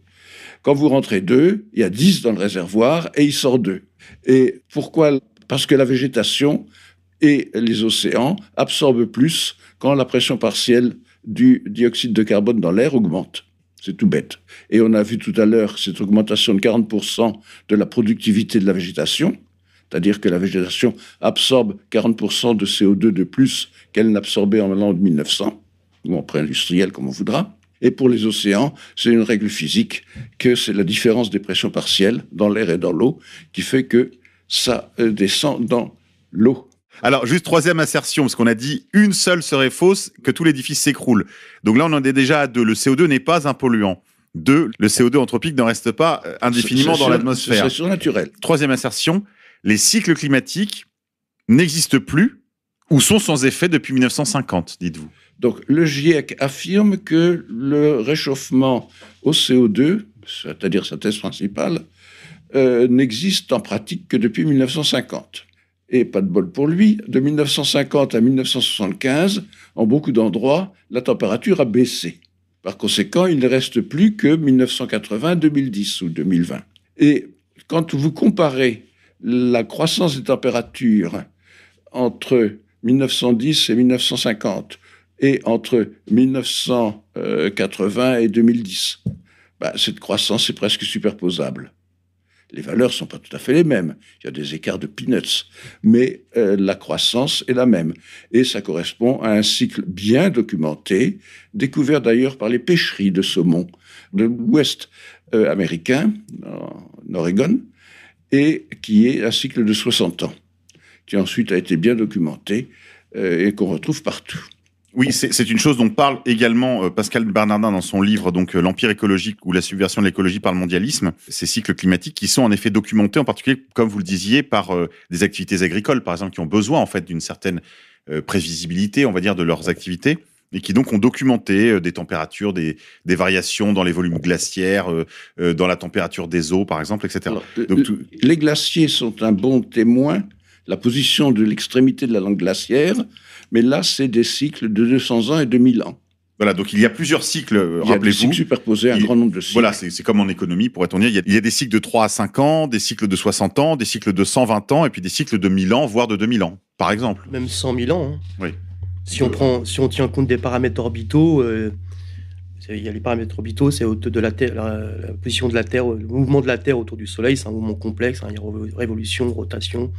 Quand vous rentrez deux, il y a dix dans le réservoir et il sort deux. Et pourquoi Parce que la végétation et les océans absorbent plus quand la pression partielle du dioxyde de carbone dans l'air augmente. C'est tout bête. Et on a vu tout à l'heure cette augmentation de 40% de la productivité de la végétation, c'est-à-dire que la végétation absorbe 40% de CO2 de plus qu'elle n'absorbait en l'an 1900, ou en pré-industriel, comme on voudra. Et pour les océans, c'est une règle physique que c'est la différence des pressions partielles dans l'air et dans l'eau qui fait que ça euh, descend dans l'eau alors, juste troisième assertion, parce qu'on a dit une seule serait fausse, que tout l'édifice s'écroule. Donc là, on en est déjà à deux. Le CO2 n'est pas un polluant. Deux, le CO2 anthropique n'en reste pas euh, indéfiniment dans l'atmosphère. C'est Troisième assertion, les cycles climatiques n'existent plus ou sont sans effet depuis 1950, dites-vous. Donc le GIEC affirme que le réchauffement au CO2, c'est-à-dire sa thèse principale, euh, n'existe en pratique que depuis 1950 et pas de bol pour lui, de 1950 à 1975, en beaucoup d'endroits, la température a baissé. Par conséquent, il ne reste plus que 1980, 2010 ou 2020. Et quand vous comparez la croissance des températures entre 1910 et 1950 et entre 1980 et 2010, ben, cette croissance est presque superposable. Les valeurs sont pas tout à fait les mêmes. Il y a des écarts de peanuts. Mais euh, la croissance est la même. Et ça correspond à un cycle bien documenté, découvert d'ailleurs par les pêcheries de saumon de l'Ouest euh, américain, en Oregon, et qui est un cycle de 60 ans, qui ensuite a été bien documenté euh, et qu'on retrouve partout. Oui, c'est une chose dont parle également euh, Pascal Bernardin dans son livre donc euh, L'Empire écologique ou la subversion de l'écologie par le mondialisme, ces cycles climatiques qui sont en effet documentés en particulier comme vous le disiez par euh, des activités agricoles par exemple qui ont besoin en fait d'une certaine prévisibilité, on va dire de leurs activités et qui donc ont documenté des températures, des, des variations dans les volumes glaciaires, dans la température des eaux par exemple, etc. Les glaciers sont un bon témoin la position de l'extrémité de la langue glaciaire, mais là, c'est des cycles de 200 ans et 2000 ans. Voilà, donc il y a plusieurs cycles, rappelez-vous. Il y a des cycles superposés, un grand nombre de cycles. Voilà, c'est comme en économie, pourrait-on dire. Il y, a, des cycles de 3 à 5 ans, des cycles de 60 ans, des cycles de 120 ans, et puis des cycles de 1000 ans, voire de 2000 ans, par exemple. Même 100 000 ans. Hein. Oui. Si on, prend, si on tient compte des paramètres orbitaux, euh, il y a les paramètres orbitaux, c'est de la, Terre, la, position de la Terre, le mouvement de la Terre autour du Soleil, c'est un mouvement complexe, hein, il y a révolution, rotation,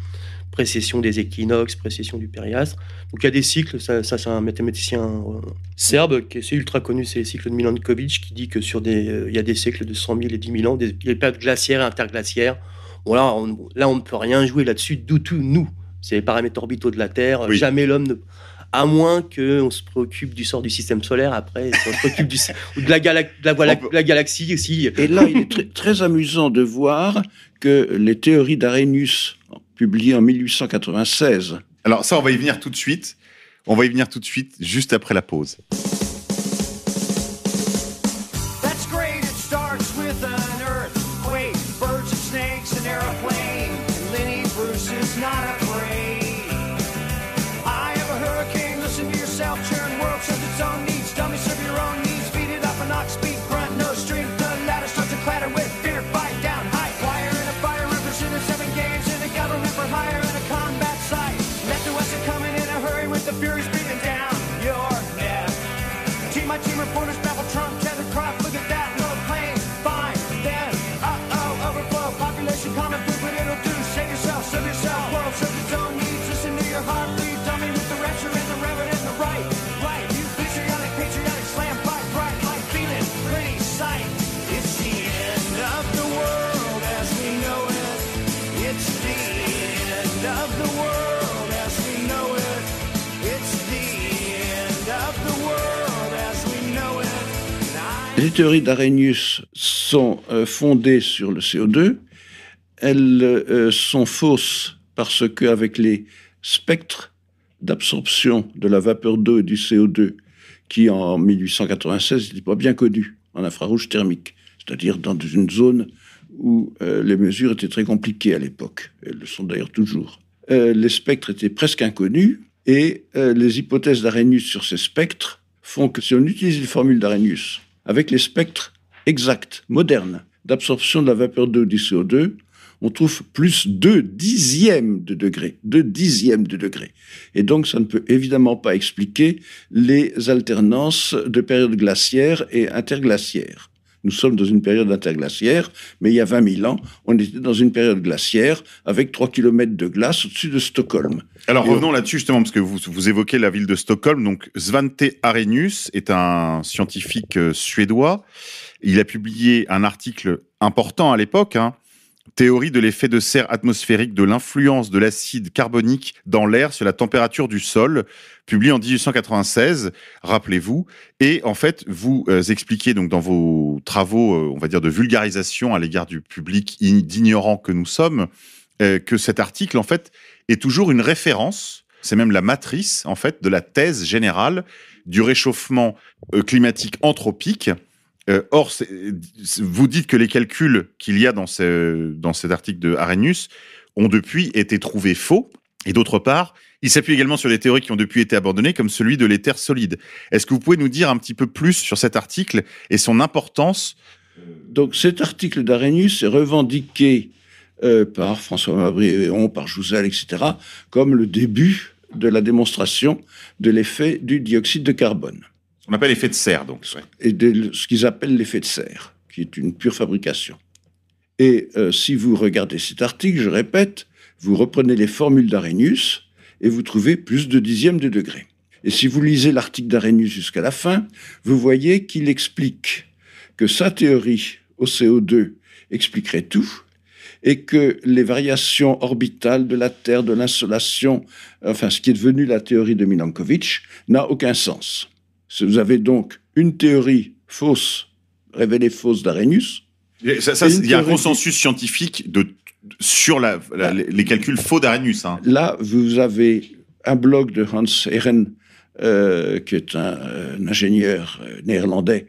précession des équinoxes, précession du périastre. Donc il y a des cycles, ça, c'est un mathématicien euh, serbe qui est ultra connu, c'est les cycles de Milankovitch, qui dit que sur des, euh, il y a des cycles de 100 000 et 10 000 ans, des, périodes glaciaires et interglaciaires. là, on, ne peut rien jouer là-dessus, d'où tout nous. C'est les paramètres orbitaux de la Terre. Jamais l'homme à moins qu'on se préoccupe du sort du système solaire après, on se préoccupe de la, la, la galaxie aussi. Et là, il est très amusant de voir que les théories d'Arénus publié en 1896. Alors ça, on va y venir tout de suite. On va y venir tout de suite, juste après la pause. les théories d'Arrhenius sont euh, fondées sur le CO2, elles euh, sont fausses parce qu'avec les spectres d'absorption de la vapeur d'eau et du CO2, qui en 1896 n'étaient pas bien connu en infrarouge thermique, c'est-à-dire dans une zone où euh, les mesures étaient très compliquées à l'époque, elles le sont d'ailleurs toujours. les spectres étaient presque inconnus et les hypothèses d'Arrhenius sur ces spectres font que si on utilise une formule d'Arrhenius avec les spectres exacts, modernes, d'absorption de la vapeur d'eau du CO2, on trouve plus de dixièmes de degré. de dixièmes de degré. Et donc, ça ne peut évidemment pas expliquer les alternances de périodes glaciaires et interglaciaires. Nous sommes dans une période interglaciaire, mais il y a 20 000 ans, on était dans une période glaciaire avec 3 km de glace au-dessus de Stockholm. Alors revenons là-dessus justement, parce que vous, évoquez la ville de Stockholm. Donc Svante Arrhenius est un scientifique euh, suédois. Il a publié un article important à l'époque, hein, théorie de l'effet de serre atmosphérique de l'influence de l'acide carbonique dans l'air sur la température du sol, publié en 1896, rappelez-vous. Et en fait, vous euh, expliquez donc dans vos travaux, euh, on va dire, de vulgarisation à l'égard du public d'ignorants que nous sommes, euh, que cet article, en fait, est toujours une référence c'est même la matrice, en fait, de la thèse générale du réchauffement climatique anthropique euh, or, vous dites que les calculs qu'il y a dans, cet article de Arrhenius ont depuis été trouvés faux. Et d'autre part, il s'appuie également sur des théories qui ont depuis été abandonnées, comme celui de l'éther solide. Est-ce que vous pouvez nous dire un petit peu plus sur cet article et son importance euh, Donc cet article d'Arrhenius est revendiqué euh, par François Mabréon, par Jouzel, etc., comme le début de la démonstration de l'effet du dioxyde de carbone. On appelle l'effet de serre, donc. Et de, ce qu'ils appellent l'effet de serre, qui est une pure fabrication. Et euh, si vous regardez cet article, je répète, vous reprenez les formules d'Arrhenius et vous trouvez plus de dixièmes de degré. Et si vous lisez l'article d'Arrhenius jusqu'à la fin, vous voyez qu'il explique que sa théorie au CO2 expliquerait tout et que les variations orbitales de la Terre, de l'insolation, enfin ce qui est devenu la théorie de Milankovitch, n'a aucun sens. Vous avez donc une théorie fausse, révélée fausse d'Arrhenius. Il y a un consensus scientifique de, sur bah, les calculs faux d'Arrhenius. Hein. Là, vous avez un blog de Hans Ehren, euh, qui est un, euh, ingénieur euh, néerlandais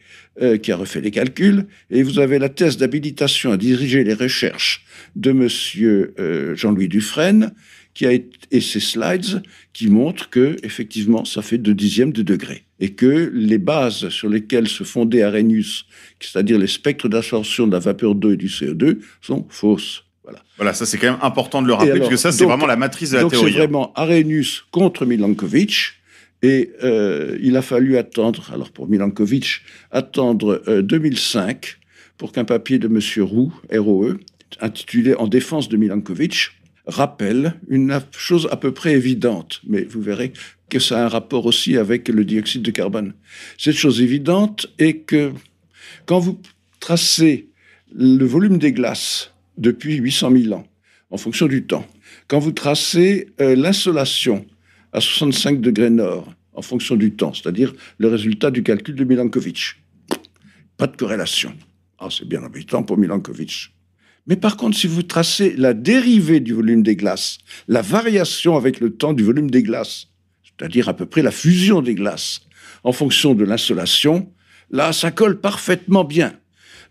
qui a refait les calculs, et vous avez la thèse d'habilitation à diriger les recherches de Monsieur Jean-Louis Dufresne, qui a et ses slides qui montrent que effectivement ça fait deux dixièmes de degré et que les bases sur lesquelles se fondait Arrhenius, c'est-à-dire les spectres d'absorption de la vapeur d'eau et du CO2, sont fausses. Voilà, voilà ça c'est quand même important de le rappeler, parce que ça c'est vraiment la matrice de la donc théorie. C'est hein. vraiment Arrhenius contre Milankovitch. Et euh, il a fallu attendre, alors pour Milankovitch, attendre 2005 euh, pour qu'un papier de M. Roux, ROE, intitulé En défense de Milankovitch, rappelle une chose à peu près évidente, mais vous verrez que ça a un rapport aussi avec le dioxyde de carbone. Cette chose évidente est que quand vous tracez le volume des glaces depuis 800 000 ans, en fonction du temps, quand vous tracez euh, l'insolation à 65 degrés nord, en fonction du temps, c'est-à-dire le résultat du calcul de Milankovitch, pas de corrélation. Ah, c'est bien embêtant pour Milankovitch. Mais par contre, si vous tracez la dérivée du volume des glaces, la variation avec le temps du volume des glaces c'est-à-dire à peu près la fusion des glaces, en fonction de l'insolation, là, ça colle parfaitement bien.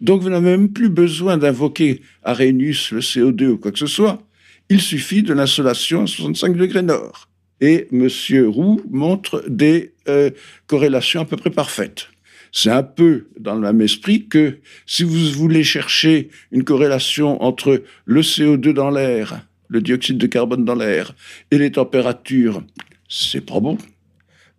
Donc vous n'avez même plus besoin d'invoquer à Arrhenius, le CO2 ou quoi que ce soit. Il suffit de l'insolation à 65 degrés nord. Et M. Roux montre des euh, corrélations à peu près parfaites. C'est un peu dans le même esprit que si vous voulez chercher une corrélation entre le CO2 dans l'air, le dioxyde de carbone dans l'air et les températures c'est pas bon.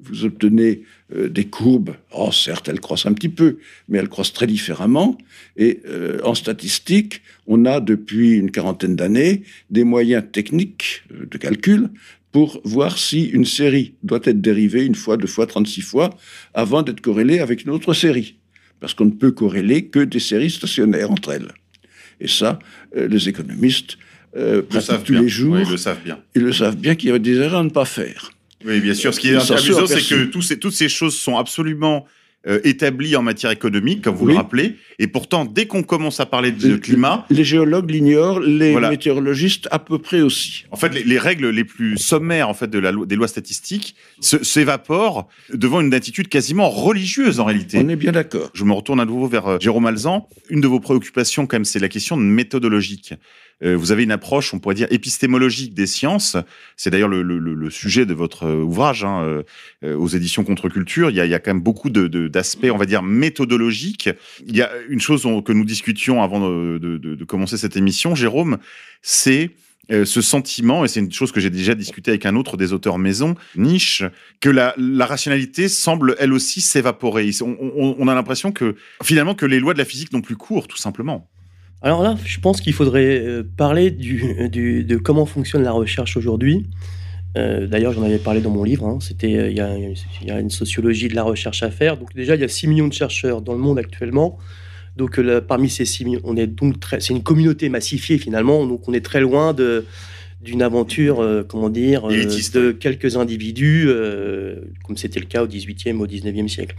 Vous obtenez euh, des courbes, oh, certes, elles croissent un petit peu, mais elles croissent très différemment. Et euh, en statistique, on a depuis une quarantaine d'années des moyens techniques euh, de calcul pour voir si une série doit être dérivée une fois, deux fois, 36 fois, avant d'être corrélée avec une autre série. Parce qu'on ne peut corréler que des séries stationnaires entre elles. Et ça, les économistes le tous les jours. ils le savent bien. Ils le savent bien qu'il y a des erreurs à ne pas faire. Oui, bien sûr. Ce qui est amusant, c'est que toutes ces choses sont absolument euh, établies en matière économique, comme vous le rappelez. Et pourtant, dès qu'on commence à parler de, climat... Les géologues l'ignorent, les météorologistes à peu près aussi. En fait, les, règles les plus sommaires en fait, de la des lois statistiques s'évaporent devant une attitude quasiment religieuse, en réalité. On est bien d'accord. Je me retourne à nouveau vers euh, Jérôme Alzan. Une de vos préoccupations, quand même, c'est la question méthodologique. Euh, vous avez une approche, on pourrait dire, épistémologique des sciences. C'est d'ailleurs le, sujet de votre ouvrage hein, euh, euh, aux éditions Contre-Culture. Il, y a quand même beaucoup d'aspects, de, on va dire, méthodologiques. Il y a une chose que nous discutions avant de, commencer cette émission, Jérôme, c'est ce sentiment, et c'est une chose que j'ai déjà discuté avec un autre des auteurs maison, Niche, que la, rationalité semble elle aussi s'évaporer. On, on, a l'impression que finalement que les lois de la physique n'ont plus cours, tout simplement. Alors là, je pense qu'il faudrait euh, parler de comment fonctionne la recherche aujourd'hui. Euh, d'ailleurs, j'en avais parlé dans mon livre. Hein. Euh, il, y, a une sociologie de la recherche à faire. Donc déjà, il y a 6 millions de chercheurs dans le monde actuellement. Donc parmi ces 6 millions, on est donc c'est une communauté massifiée finalement. Donc on est très loin d'une aventure, comment dire, de quelques individus, comme c'était le cas au 18e, au 19e siècle.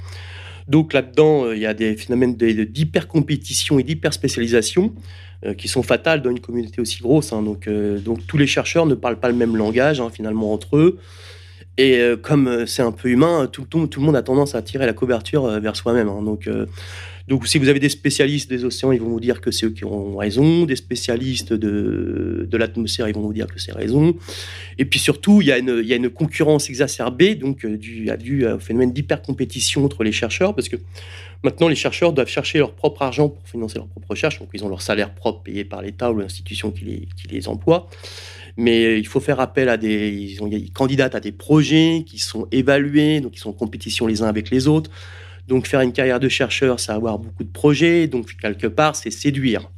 Donc là-dedans, euh, il y a des phénomènes d'hyper-compétition et d'hyper-spécialisation euh, qui sont fatales dans une communauté aussi grosse. Hein. Donc, euh, donc tous les chercheurs ne parlent pas le même langage hein, finalement entre eux. Et euh, comme euh, c'est un peu humain, euh, tout, le monde a tendance à tirer la couverture vers soi-même. Hein. Donc, donc, si vous avez des spécialistes des océans, ils vont vous dire que c'est eux qui ont raison. Des spécialistes de, l'atmosphère, ils vont vous dire que c'est raison. Et puis surtout, il y, a une, y une concurrence exacerbée, donc due, à au phénomène d'hypercompétition entre les chercheurs, parce que maintenant, les chercheurs doivent chercher leur propre argent pour financer leur propre recherche. Donc, ils ont leur salaire propre payé par l'État ou l'institution qui les, qui les emploie mais il faut faire appel à des, ils, à des projets qui sont évalués, donc ils sont en compétition les uns avec les autres. Donc faire une carrière de chercheur, c'est avoir beaucoup de projets, donc quelque part, c'est séduire.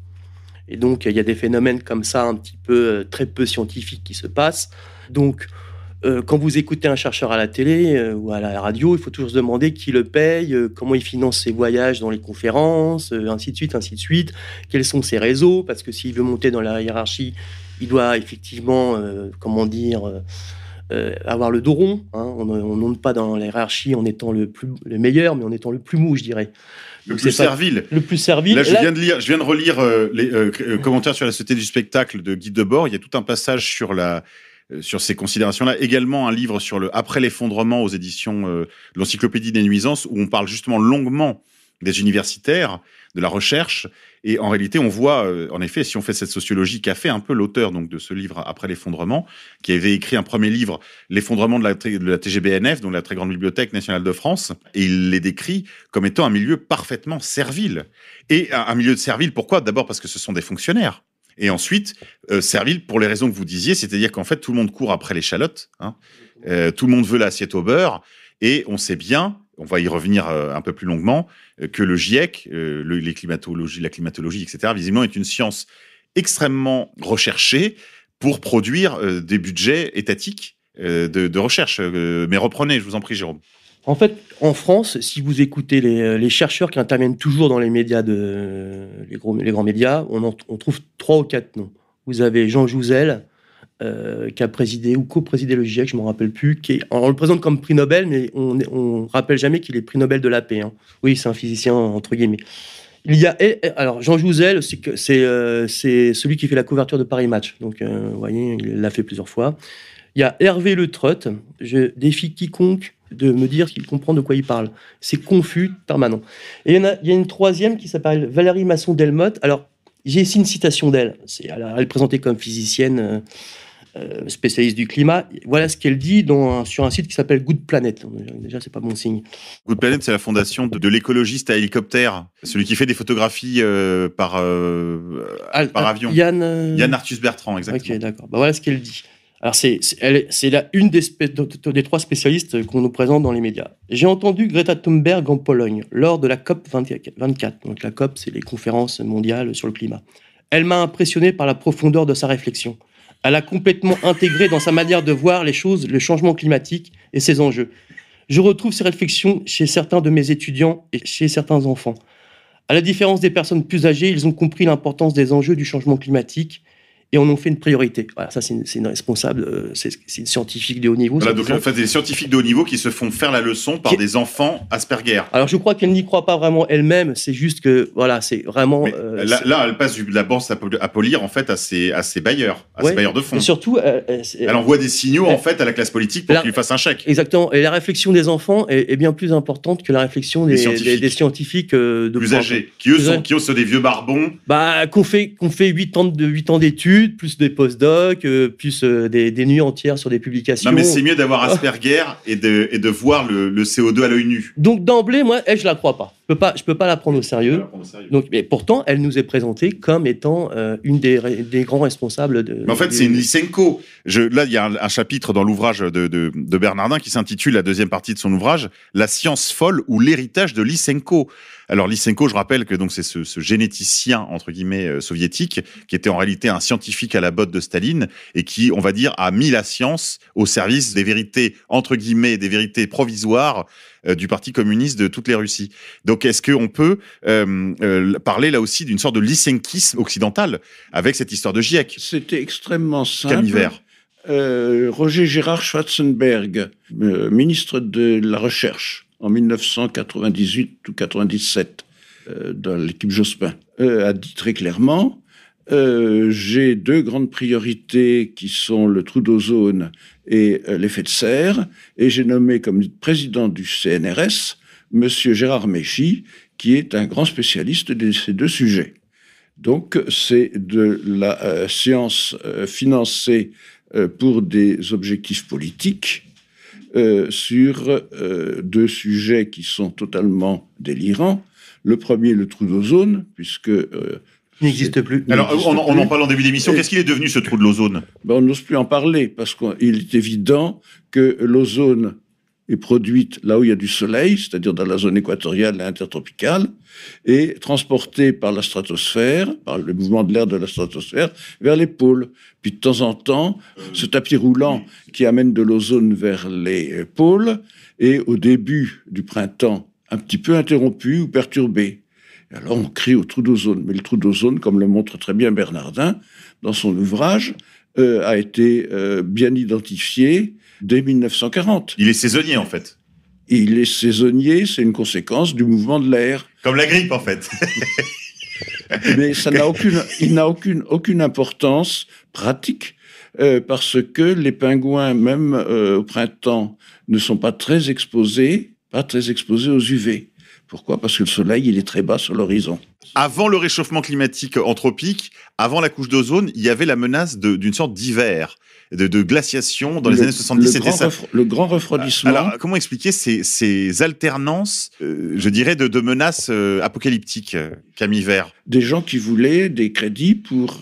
Et donc il y a des phénomènes comme ça, un petit peu euh, très peu scientifiques qui se passent. Donc euh, quand vous écoutez un chercheur à la télé euh, ou à la radio, il faut toujours se demander qui le paye, comment il finance ses voyages dans les conférences, ainsi de suite, ainsi de suite, quels sont ses réseaux, parce que s'il veut monter dans la hiérarchie, doit effectivement, euh, comment dire, euh, euh, avoir le dos rond. Hein. On n'onde pas dans la en étant le, plus, le meilleur, mais en étant le plus mou, je dirais. Le plus servile. Le plus servile. Là, je, viens de lire, je viens de relire les commentaires sur la société du spectacle de Guy Debord. Il y a tout un passage sur la, sur ces considérations-là. Également un livre sur le après l'effondrement aux éditions l'encyclopédie des nuisances où on parle justement longuement des universitaires, de la recherche et en réalité, on voit, euh, en effet, si on fait cette sociologie qu'a fait un peu l'auteur donc de ce livre après l'effondrement, qui avait écrit un premier livre, l'effondrement de la, TGBNF, donc la très grande bibliothèque nationale de France, et il les décrit comme étant un milieu parfaitement servile. Et un milieu de servile, pourquoi D'abord parce que ce sont des fonctionnaires. Et ensuite, euh, servile pour les raisons que vous disiez, c'est-à-dire qu'en fait, tout le monde court après l'échalote, hein, euh, tout le monde veut l'assiette au beurre, et on sait bien on va y revenir euh, un peu plus longuement, euh, que le GIEC, euh, les climatologies, la climatologie, etc., visiblement est une science extrêmement recherchée pour produire des budgets étatiques de, recherche. mais reprenez, je vous en prie, Jérôme. En fait, en France, si vous écoutez les, chercheurs qui interviennent toujours dans les médias, les, grands médias, on, on trouve trois ou quatre noms. Vous avez Jean Jouzel, euh, qui a présidé ou co-présidé le GIEC, je ne m'en rappelle plus. Qui on le présente comme prix Nobel, mais on ne rappelle jamais qu'il est prix Nobel de la paix. Hein. Oui, c'est un physicien, entre guillemets. Il y a, alors Jean Jouzel, c'est euh, c'est celui qui fait la couverture de Paris Match. Donc, euh, vous voyez, il l'a fait plusieurs fois. Il y a Hervé Le Trotte. Je défie quiconque de me dire qu'il comprend de quoi il parle. C'est confus permanent. Et il y, a, il y a une troisième qui s'appelle Valérie Masson-Delmotte. Alors, j'ai ici une citation d'elle. Elle, est présentée comme physicienne. Euh, spécialiste du climat. Voilà ce qu'elle dit sur un site qui s'appelle Good Planet. Déjà, c'est pas bon signe. Good Planet, c'est la fondation de, l'écologiste à hélicoptère, celui qui fait des photographies euh, euh, par, avion. Yann, Yann Arthus Bertrand, exactement. d'accord. Bah, voilà ce qu'elle dit. Alors, c'est là une des, trois spécialistes qu'on nous présente dans les médias. J'ai entendu Greta Thunberg en Pologne lors de la COP 24. Donc, la COP, c'est les conférences mondiales sur le climat. Elle m'a impressionné par la profondeur de sa réflexion. Elle a complètement intégré dans sa manière de voir les choses le changement climatique et ses enjeux. Je retrouve ces réflexions chez certains de mes étudiants et chez certains enfants. À la différence des personnes plus âgées, ils ont compris l'importance des enjeux du changement climatique et on en fait une priorité. Voilà, ça, c'est une, responsable, euh, c'est une scientifique de haut niveau. Voilà, donc en fait, des scientifiques de haut niveau qui se font faire la leçon par des enfants Asperger. Alors, je crois qu'elle n'y croit pas vraiment elle-même, c'est juste que, voilà, c'est vraiment. Euh, là, elle passe de la bourse à polir, en fait, à ses, à ses bailleurs, à ses bailleurs de fonds. Et surtout. elle envoie des signaux, en fait, à la classe politique pour qu'ils fassent un chèque. Exactement. Et la réflexion des enfants est, bien plus importante que la réflexion des, des scientifiques, des, euh, de plus âgés, qui eux, sont, qui des vieux barbons. Bah, qu'on fait, qu'on fait 8 ans d'études plus des post-docs, euh, plus euh, des, nuits entières sur des publications. Non, mais c'est mieux d'avoir Asperger et de, et de voir le, CO2 à l'œil nu. Donc d'emblée, moi, je eh, je la crois pas. Je peux pas, peux pas la prendre au sérieux. Donc, mais pourtant, elle nous est présentée comme étant euh, une des, grands responsables de. en fait, c'est une Lysenko. Je, là, il y a un, chapitre dans l'ouvrage de, de Bernardin qui s'intitule la deuxième partie de son ouvrage, La science folle ou l'héritage de Lysenko. Alors Lysenko, je rappelle que donc c'est ce, généticien entre guillemets euh, soviétique qui était en réalité un scientifique à la botte de Staline et qui, on va dire, a mis la science au service des vérités entre guillemets, des vérités provisoires euh, du Parti communiste de toutes les Russies. Donc est-ce qu'on peut euh, parler là aussi d'une sorte de lysenkisme occidental avec cette histoire de GIEC C'était extrêmement simple. Roger Gérard Schwarzenberg, ministre de la Recherche, en 1998 ou 97 euh, dans l'équipe Jospin, a euh, dit très clairement euh, j'ai deux grandes priorités qui sont le trou d'ozone et l'effet de serre, et j'ai nommé comme président du CNRS Monsieur Gérard Méchy, qui est un grand spécialiste de ces deux sujets. Donc, c'est de la science financée pour des objectifs politiques euh, sur euh, deux sujets qui sont totalement délirants. Le premier, le trou d'ozone, puisque... Il euh, n'existe plus. Alors, on, en parle en début d'émission. Qu'est-ce qu'il est devenu, ce trou de l'ozone ben, On n'ose plus en parler, parce qu'il est évident que l'ozone est produite là où il y a du soleil, c'est-à-dire dans la zone équatoriale et intertropicale, et transportée par la stratosphère, par le mouvement de l'air de la stratosphère, vers les pôles. Puis de temps en temps, euh, ce tapis roulant qui amène de l'ozone vers les euh, pôles est au début du printemps un petit peu interrompu ou perturbé. alors on crie au trou d'ozone. Mais le trou d'ozone, comme le montre très bien Bernardin dans son ouvrage, euh, a été bien identifié dès 1940. Il est saisonnier en fait. Il est saisonnier, c'est une conséquence du mouvement de l'air. Comme la grippe en fait. Mais ça n'a aucune, il n'a aucune, aucune importance pratique euh, parce que les pingouins, même euh, au printemps, ne sont pas très exposés, pas très exposés aux UV. Pourquoi Parce que le soleil, il est très bas sur l'horizon. Avant le réchauffement climatique anthropique, avant la couche d'ozone, il y avait la menace d'une sorte d'hiver, de, glaciation dans les années 70. c'était ça. le grand refroidissement. Alors, comment expliquer ces, alternances, euh, je dirais, de, menaces euh, apocalyptiques, euh, comme hiver Des gens qui voulaient des crédits pour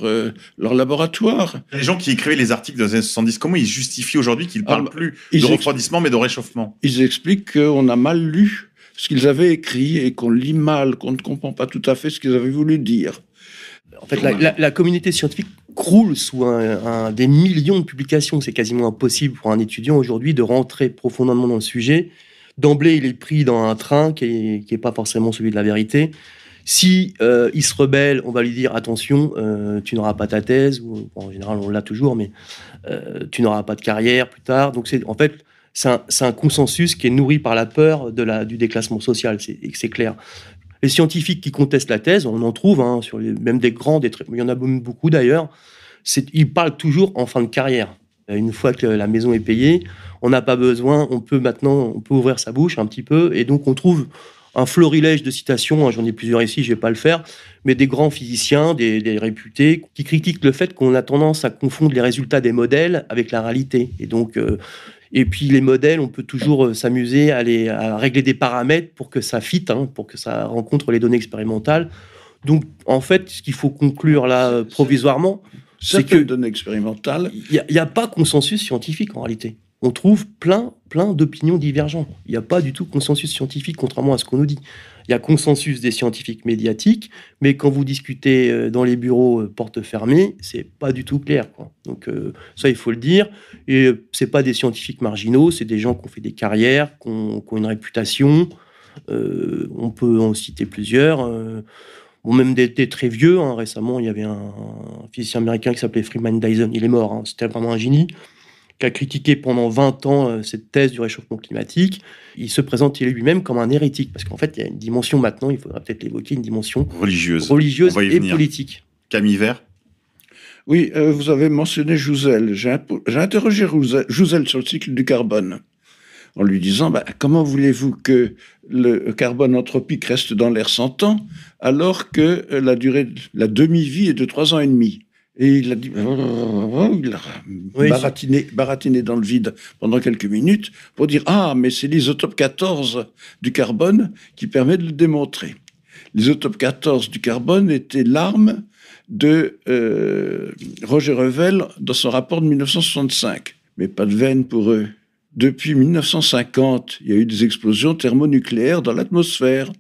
leur laboratoire. Les gens qui écrivaient les articles dans les années 70, comment ils justifient aujourd'hui qu'ils ne ah, parlent bah, plus de refroidissement, mais de réchauffement Ils expliquent qu'on a mal lu ce qu'ils avaient écrit et qu'on lit mal, qu'on ne comprend pas tout à fait ce qu'ils avaient voulu dire. En fait, la, communauté scientifique croule sous un, des millions de publications. C'est quasiment impossible pour un étudiant aujourd'hui de rentrer profondément dans le sujet. D'emblée, il est pris dans un train qui n'est pas forcément celui de la vérité. Si euh, il se rebelle, on va lui dire attention, euh, tu n'auras pas ta thèse. en général, on l'a toujours, mais euh, tu n'auras pas de carrière plus tard. Donc, c'est en fait c'est un, consensus qui est nourri par la peur de la, du déclassement social, c'est clair. Les scientifiques qui contestent la thèse, on en trouve, hein, sur les, même des grands, il y en a beaucoup d'ailleurs, ils parlent toujours en fin de carrière. Une fois que la maison est payée, on n'a pas besoin, on peut maintenant, on peut ouvrir sa bouche un petit peu, et donc on trouve un florilège de citations, hein, j'en ai plusieurs ici, je vais pas le faire, mais des grands physiciens, des, réputés, qui critiquent le fait qu'on a tendance à confondre les résultats des modèles avec la réalité. Et donc, euh, et puis les modèles, on peut toujours euh, s'amuser à, les, régler des paramètres pour que ça fitte, hein, pour que ça rencontre les données expérimentales. Donc en fait, ce qu'il faut conclure là euh, provisoirement, c'est que données expérimentales, il n'y a, pas consensus scientifique en réalité on trouve plein, plein d'opinions divergentes. Il n'y a pas du tout consensus scientifique, contrairement à ce qu'on nous dit. Il y a consensus des scientifiques médiatiques, mais quand vous discutez euh, dans les bureaux euh, porte fermée, c'est pas du tout clair. Donc euh, ça, il faut le dire. Et c'est pas des scientifiques marginaux, c'est des gens qui ont fait des carrières, qui ont, une réputation. on peut en citer plusieurs. Ont même des, très vieux. Hein. Récemment, il y avait un, physicien américain qui s'appelait Freeman Dyson. Il est mort. Hein. C'était vraiment un génie critiqué pendant 20 ans euh, cette thèse du réchauffement climatique, il se présente lui-même comme un hérétique, parce qu'en fait, il y a une dimension maintenant, il faudra peut-être l'évoquer, une dimension religieuse, et politique. Camille Vert Oui, euh, vous avez mentionné Jouzel. J'ai interrogé Jouzel sur le cycle du carbone en lui disant bah, comment voulez-vous que le carbone anthropique reste dans l'air 100 ans alors que euh, la durée, la demi-vie est de 3 ans et demi et il a dit, oh, oh, oh, il a baratiné, baratiné, dans le vide pendant quelques minutes pour dire Ah, mais c'est l'isotope 14 du carbone qui permet de le démontrer. L'isotope 14 du carbone était l'arme de euh, Roger Revel dans son rapport de 1965. Mais pas de veine pour eux. Depuis 1950, il y a eu des explosions thermonucléaires dans l'atmosphère.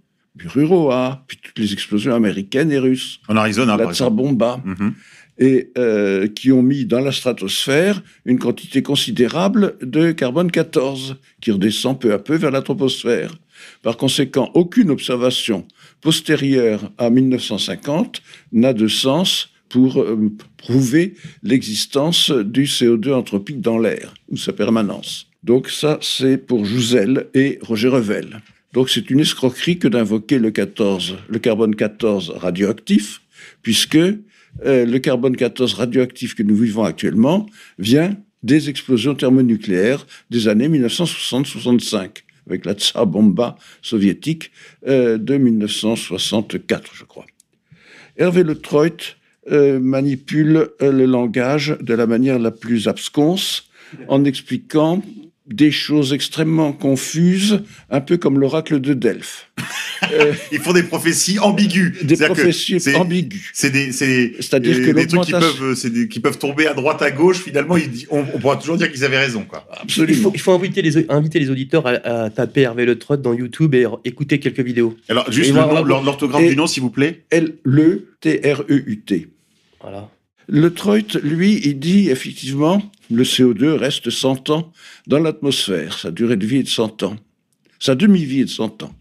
Ruroa, puis toutes les explosions américaines et russes. En Arizona, La Tsar Bomba. Mm-hmm et euh, qui ont mis dans la stratosphère une quantité considérable de carbone 14 qui redescend peu à peu vers la troposphère. Par conséquent, aucune observation postérieure à 1950 n'a de sens pour euh, prouver l'existence du CO2 anthropique dans l'air ou sa permanence. Donc ça, c'est pour Jouzel et Roger Revel. Donc c'est une escroquerie que d'invoquer le, 14, le carbone 14 radioactif, puisque euh, le carbone 14 radioactif que nous vivons actuellement vient des explosions thermonucléaires des années 1960-65, avec la Tsar Bomba soviétique euh, de 1964, je crois. Hervé Le Troit euh, manipule le langage de la manière la plus absconce en expliquant des choses extrêmement confuses, un peu comme l'oracle de Delphes. Ils font des prophéties ambiguës. Des prophéties ambiguës. C'est des, c'est-à-dire euh, que des trucs qui peuvent, euh, qui peuvent tomber à droite, à gauche. Finalement, dit, on, pourra toujours dire qu'ils avaient raison, quoi. Absolument. Il faut, inviter les inviter les auditeurs à, taper Hervé Le trot dans YouTube et écouter quelques vidéos. Alors juste l'orthographe du nom, s'il vous plaît. L e T R E U T. Voilà. Le troit lui, il dit effectivement, le CO2 reste 100 ans dans l'atmosphère. Sa durée de vie est de 100 ans. Sa demi-vie est de 100 ans.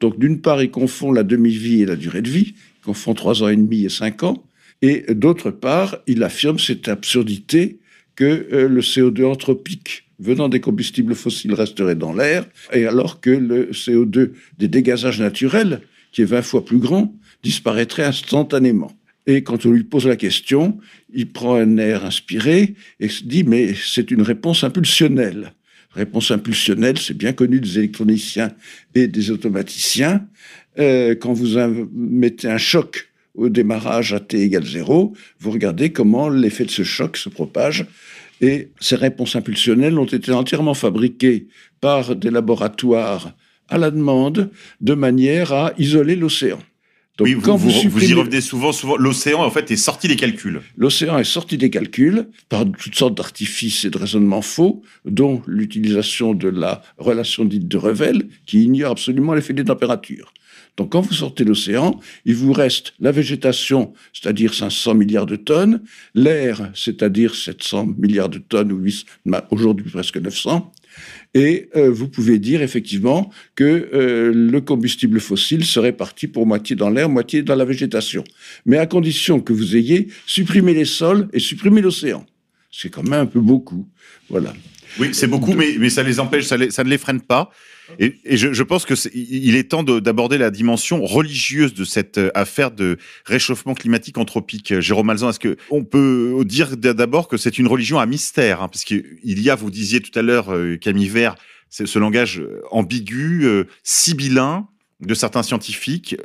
Donc, d'une part, il confond la demi-vie et la durée de vie. Il confond 3 ans et demi et 5 ans. Et d'autre part, il affirme cette absurdité que euh, le CO2 anthropique venant des combustibles fossiles resterait dans l'air, et alors que le CO2 des dégazages naturels, qui est 20 fois plus grand, disparaîtrait instantanément. Et quand on lui pose la question, il prend un air inspiré et se dit, mais c'est une réponse impulsionnelle. Réponse impulsionnelle, c'est bien connu des électroniciens et des automaticiens. Euh, quand vous mettez un choc au démarrage à t égale 0, vous regardez comment l'effet de ce choc se propage. Et ces réponses impulsionnelles ont été entièrement fabriquées par des laboratoires à la demande de manière à isoler l'océan oui, vous, y revenez souvent, souvent. L'océan, en fait, est sorti des calculs. L'océan est sorti des calculs par toutes sortes d'artifices et de raisonnements faux, dont l'utilisation de la relation dite de Revel, qui ignore absolument l'effet des températures. Donc, quand vous sortez l'océan, il vous reste la végétation, c'est-à-dire 500 milliards de tonnes, l'air, c'est-à-dire 700 milliards de tonnes, ou aujourd'hui presque 900, et euh, vous pouvez dire effectivement que euh, le combustible fossile serait parti pour moitié dans l'air, moitié dans la végétation. Mais à condition que vous ayez supprimé les sols et supprimé l'océan. C'est quand même un peu beaucoup. Voilà. Oui, c'est beaucoup, mais, mais ça les empêche, ça, ne les freine pas. Et, je, pense que est, il est temps d'aborder la dimension religieuse de cette euh, affaire de réchauffement climatique anthropique. Jérôme Alzan, est-ce qu'on peut dire d'abord que c'est une religion à mystère, hein, parce qu'il y a, vous disiez tout à l'heure, euh, Camille Vert, ce langage euh, ambigu, euh, de certains scientifiques,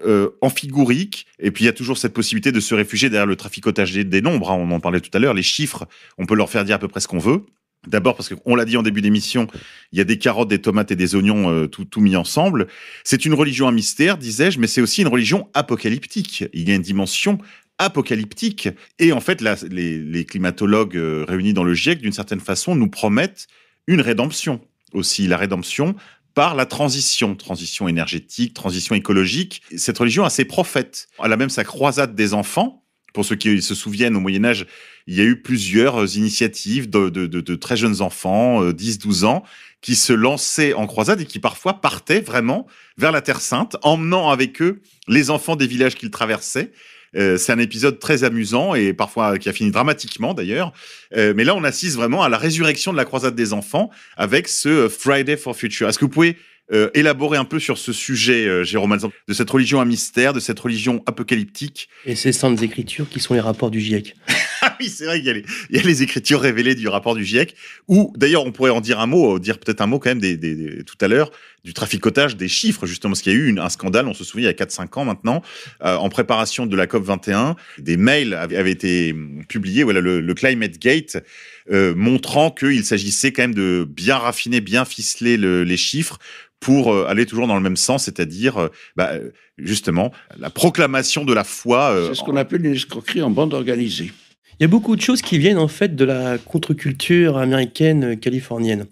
amphigourique, et puis il y a toujours cette possibilité de se réfugier derrière le traficotage des, des nombres, hein, on en parlait tout à l'heure, les chiffres, on peut leur faire dire à peu près ce qu'on veut, D'abord parce qu'on l'a dit en début d'émission, il y a des carottes, des tomates et des oignons euh, tout, mis ensemble. C'est une religion à mystère, disais-je, mais c'est aussi une religion apocalyptique. Il y a une dimension apocalyptique. Et en fait, les, les, climatologues euh, réunis dans le GIEC, d'une certaine façon, nous promettent une rédemption aussi, la rédemption par la transition, transition énergétique, transition écologique. Cette religion a ses prophètes. Elle a même sa croisade des enfants pour ceux qui se souviennent, au Moyen Âge, il y a eu plusieurs euh, initiatives de, très jeunes enfants, 10-12 euh, ans, qui se lançaient en croisade et qui parfois partaient vraiment vers la Terre Sainte, emmenant avec eux les enfants des villages qu'ils traversaient. Euh, c'est un épisode très amusant et parfois qui a fini dramatiquement d'ailleurs. mais là, on assiste vraiment à la résurrection de la croisade des enfants avec ce Friday for Future. Est-ce que vous pouvez euh, élaborer un peu sur ce sujet, euh, Jérôme Alzan, de cette religion à mystère, de cette religion apocalyptique. Et ces saintes écritures qui sont les rapports du GIEC. ah oui, c'est vrai qu'il y, a les écritures révélées du rapport du GIEC, ou d'ailleurs on pourrait en dire un mot, euh, dire peut-être un mot quand même des, tout à l'heure, du traficotage des chiffres, justement, parce qu'il y a eu un scandale, on se souvient, il y a 4-5 ans maintenant, en préparation de la COP21, des mails avaient, été mm, publiés, voilà, le, Climate Gate, montrant qu'il s'agissait quand même de bien raffiner, bien ficeler les chiffres pour euh, aller toujours dans le même sens, c'est-à-dire euh, bah, euh, justement la proclamation de la foi. C'est ce qu'on appelle une escroquerie en bande organisée. Il y a beaucoup de choses qui viennent en fait de la contre-culture américaine californienne.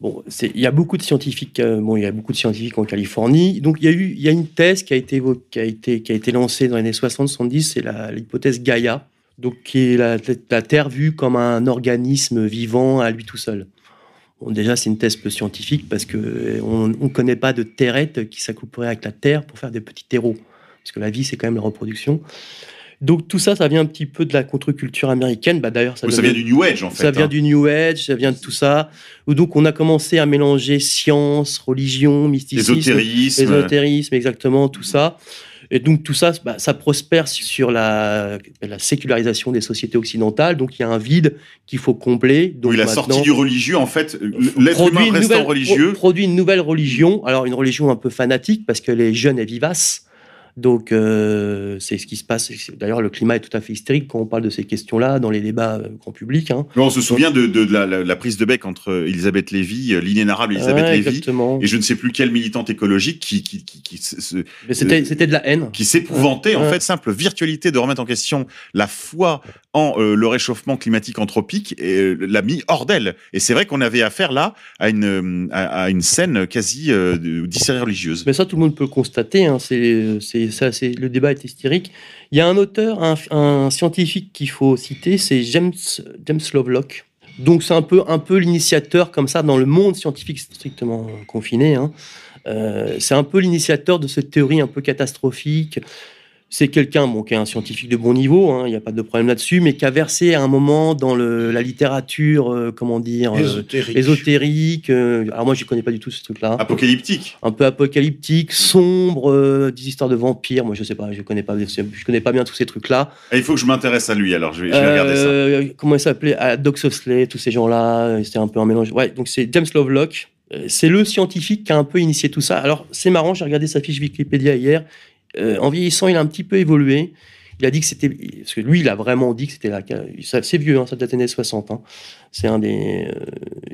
Bon, il y a beaucoup de scientifiques. il y a beaucoup de scientifiques en Californie. Donc, il y a eu, il y a une thèse qui a été qui a été, qui a été lancée dans les années 60-70, c'est l'hypothèse Gaïa. Donc, qui est la, Terre vue comme un organisme vivant à lui tout seul déjà, c'est une thèse peu scientifique parce qu'on euh, ne connaît pas de terrette qui s'accouplerait avec la terre pour faire des petits terreaux. Parce que la vie, c'est quand même la reproduction. Donc tout ça, ça vient un petit peu de la contre-culture américaine. Bah, d'ailleurs, ça, vient du New Age en fait. Ça vient hein. du New Age, ça vient de tout ça. Donc on a commencé à mélanger science, religion, mysticisme, ésotérisme exactement, tout ça. Et donc tout ça, bah, ça prospère sur la, sécularisation des sociétés occidentales. Donc il y a un vide qu'il faut combler. Donc oui, la sortie du religieux, en fait, euh, l'être humain restant religieux. produit une nouvelle religion, alors une religion un peu fanatique parce qu'elle est jeune et vivace. Donc, euh, c'est ce qui se passe. D'ailleurs, le climat est tout à fait hystérique quand on parle de ces questions-là dans les débats euh, grand public. Hein. on se souvient de, la, prise de bec entre Elisabeth Lévy, euh, l'inénarrable Elisabeth Lévy, et je ne sais plus quelle militante écologique qui. qui, c'était, de la haine. Qui s'épouvantait, en fait, simple virtualité de remettre en question la foi en euh, le réchauffement climatique anthropique et euh, l'a mis hors d'elle. Et c'est vrai qu'on avait affaire là à une, euh, une scène quasi euh, religieuse. Mais ça, tout le monde peut constater. Hein. c'est, ça, c'est, le débat est hystérique. Il y a un auteur, un, scientifique qu'il faut citer, c'est James, James Lovelock. Donc c'est un peu, un peu l'initiateur comme ça dans le monde scientifique strictement confiné. Hein. c'est un peu l'initiateur de cette théorie un peu catastrophique c'est quelqu'un bon, qui est un scientifique de bon niveau, hein, il n'y a pas de problème là-dessus, mais qui a versé à un moment dans la littérature, euh, comment dire, euh, ésotérique. Euh, alors moi, je ne connais pas du tout ce truc-là. Apocalyptique. Un peu apocalyptique, sombre, des histoires de vampires. Moi, je ne sais pas, je ne connais, pas, connais pas bien tous ces trucs-là. il faut que je m'intéresse à lui, alors je vais, regarder ça. Comment il s'appelait ah, Doc Sosley, tous ces gens-là, c'était un peu un mélange. Ouais, donc c'est James Lovelock c'est le scientifique qui a un peu initié tout ça. Alors, c'est marrant, j'ai regardé sa fiche Wikipédia hier. Euh, en vieillissant, il a un petit peu évolué. Il a dit que c'était. Parce que lui, il a vraiment dit que c'était la. C'est vieux, hein, ça date des années 60. Hein. C'est un des.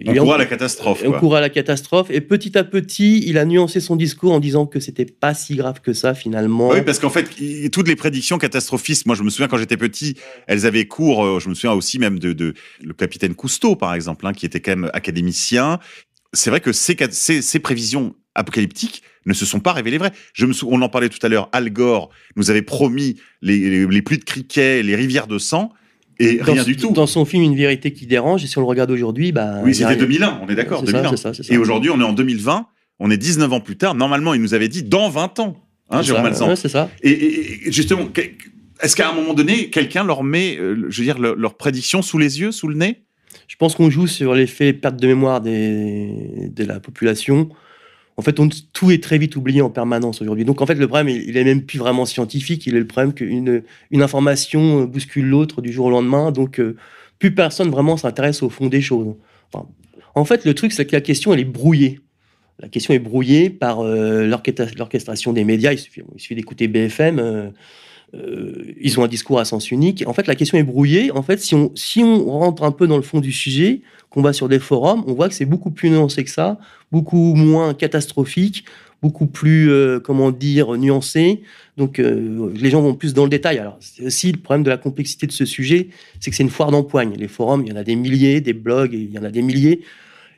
on euh, à la catastrophe. On courra à la catastrophe. Et petit à petit, il a nuancé son discours en disant que c'était pas si grave que ça, finalement. Oui, parce qu'en fait, toutes les prédictions catastrophistes, moi, je me souviens quand j'étais petit, elles avaient cours. Euh, je me souviens aussi même de, le capitaine Cousteau, par exemple, hein, qui était quand même académicien. C'est vrai que ces prévisions apocalyptiques, ne se sont pas révélés vrais. Je me On en parlait tout à l'heure, Al Gore nous avait promis les, pluies de criquets, les rivières de sang, et rien du tout. Dans son film Une vérité qui dérange, et si on le regarde aujourd'hui, bah. Oui, c'était 2001, on est d'accord, et aujourd'hui, on est en 2020, on est 19 ans plus tard. Normalement, il nous avait dit dans 20 ans, hein, Jérôme c'est ça. Et, justement, est-ce qu'à un moment donné, quelqu'un leur met, euh, je veux dire, leur prédiction sous les yeux, sous le nez Je pense qu'on joue sur l'effet perte de mémoire de la population. En fait, tout est très vite oublié en permanence aujourd'hui. Donc, en fait, le problème, il, n'est est même plus vraiment scientifique. Il est le problème qu'une une information euh, bouscule l'autre du jour au lendemain. Donc, euh, plus personne vraiment s'intéresse au fond des choses. en fait, le truc, c'est que la question, elle est brouillée. La question est brouillée par euh, l'orchestration des médias. Il suffit, d'écouter BFM. Euh, ils ont un discours à sens unique. En fait, la question est brouillée. En fait, si on, rentre un peu dans le fond du sujet, qu'on va sur des forums, on voit que c'est beaucoup plus nuancé que ça, beaucoup moins catastrophique, beaucoup plus, euh, comment dire, nuancé. Donc, euh, les gens vont plus dans le détail. Alors, aussi, le problème de la complexité de ce sujet, c'est que c'est une foire d'empoigne. Les forums, il y en a des milliers, des blogs, il y en a des milliers.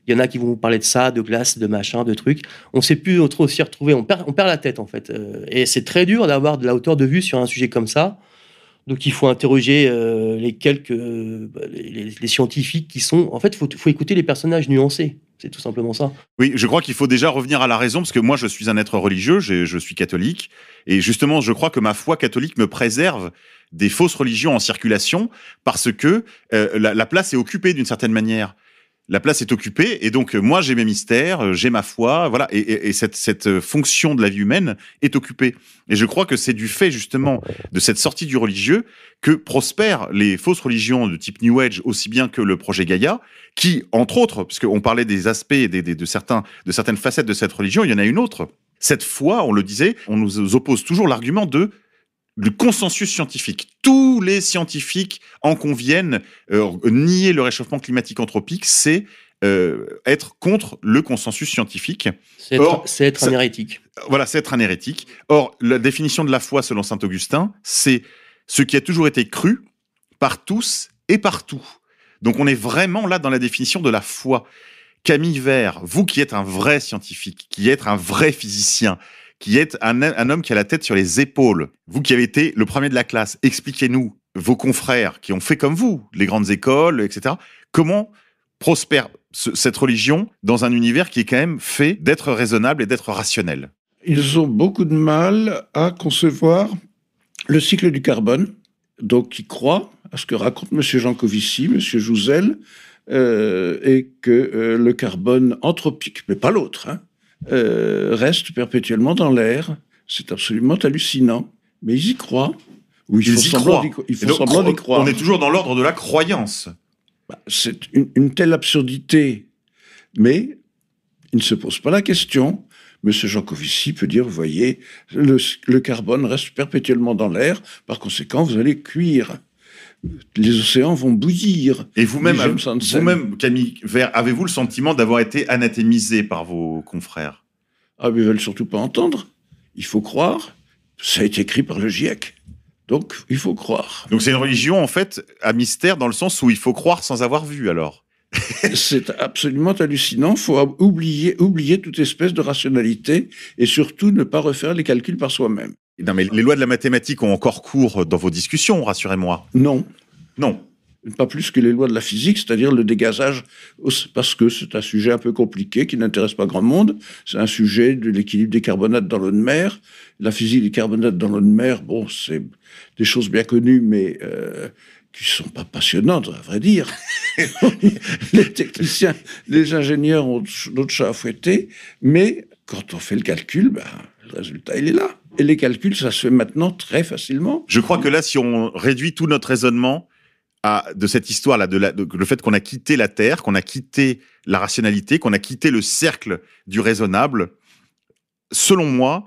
Il y en a qui vont vous parler de ça, de glace, de machin, de trucs. On ne sait plus trop s'y retrouver. On perd, la tête, en fait. Euh, et c'est très dur d'avoir de la hauteur de vue sur un sujet comme ça. Donc, il faut interroger euh, les quelques euh, bah, les, scientifiques qui sont. En fait, faut faut écouter les personnages nuancés. C'est tout simplement ça. Oui, je crois qu'il faut déjà revenir à la raison, parce que moi, je suis un être religieux, je, suis catholique, et justement, je crois que ma foi catholique me préserve des fausses religions en circulation, parce que la, place est occupée d'une certaine manière la place est occupée et donc euh, moi j'ai mes mystères, euh, j'ai ma foi, voilà, et, cette, cette, euh, fonction de la vie humaine est occupée. Et je crois que c'est du fait justement de cette sortie du religieux que prospèrent les fausses religions de type New Age aussi bien que le projet Gaïa, qui entre autres, puisqu'on parlait des aspects des, de, certains, de certaines facettes de cette religion, il y en a une autre. Cette foi, on le disait, on nous oppose toujours l'argument de le consensus scientifique. Tous les scientifiques en conviennent. Euh, nier le réchauffement climatique anthropique, c'est euh, être contre le consensus scientifique. C'est être, un hérétique. voilà, c'est être un hérétique. Or, la définition de la foi selon saint Augustin, c'est ce qui a toujours été cru par tous et partout. Donc on est vraiment là dans la définition de la foi. Camille Vert, vous qui êtes un vrai scientifique, qui êtes un vrai physicien, qui est un, homme qui a la tête sur les épaules. Vous qui avez été le premier de la classe, expliquez-nous, vos confrères qui ont fait comme vous, les grandes écoles, etc., comment prospère cette religion dans un univers qui est quand même fait d'être raisonnable et d'être rationnel Ils ont beaucoup de mal à concevoir le cycle du carbone, donc ils croient à ce que raconte M. Jancovici, M. Jouzel, euh, et que euh, le carbone anthropique, mais pas l'autre, hein, euh, restent perpétuellement dans l'air. C'est absolument hallucinant. Mais ils y croient. Ou ils, y croient. font semblant croire. On est toujours dans l'ordre de la croyance. Bah, c'est une, telle absurdité. Mais ils ne se posent pas la question. Monsieur Jancovici peut dire, voyez, le carbone reste perpétuellement dans l'air, par conséquent, vous allez cuire les océans vont bouillir. Et vous-même, vous-même, Camille avez-vous le sentiment d'avoir été anathémisé par vos confrères Ah, mais ils veulent surtout pas entendre. Il faut croire. Ça a été écrit par le GIEC. Donc, il faut croire. Donc, c'est une religion, en fait, à mystère, dans le sens où il faut croire sans avoir vu, alors c'est absolument hallucinant. Il faut oublier, oublier toute espèce de rationalité et surtout ne pas refaire les calculs par soi-même. Non, mais les lois de la mathématique ont encore cours dans vos discussions, rassurez-moi. Non. Non. Pas plus que les lois de la physique, c'est-à-dire le dégazage, parce que c'est un sujet un peu compliqué qui n'intéresse pas grand monde. C'est un sujet de l'équilibre des carbonates dans l'eau de mer. La physique des carbonates dans l'eau de mer, bon, c'est des choses bien connues, mais qui euh, qui sont pas passionnantes, à vrai dire. les techniciens, les ingénieurs ont d'autres choses à fouetter, mais quand on fait le calcul, ben, le résultat, il est là. Et les calculs, ça se fait maintenant très facilement. Je crois que là, si on réduit tout notre raisonnement à, de cette histoire-là, de, le fait qu'on a quitté la Terre, qu'on a quitté la rationalité, qu'on a quitté le cercle du raisonnable, selon moi,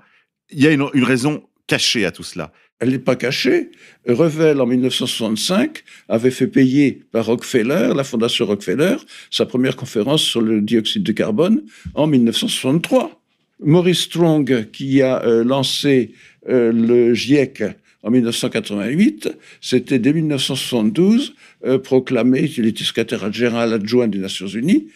il y a une, une raison cachée à tout cela. Elle n'est pas cachée. Revel, en 1965, avait fait payer par Rockefeller, la fondation Rockefeller, sa première conférence sur le dioxyde de carbone en 1963. Maurice Strong, qui a euh, lancé euh, le GIEC en 1988, c'était dès 1972 euh, proclamé, il était secrétaire général adjoint des Nations Unies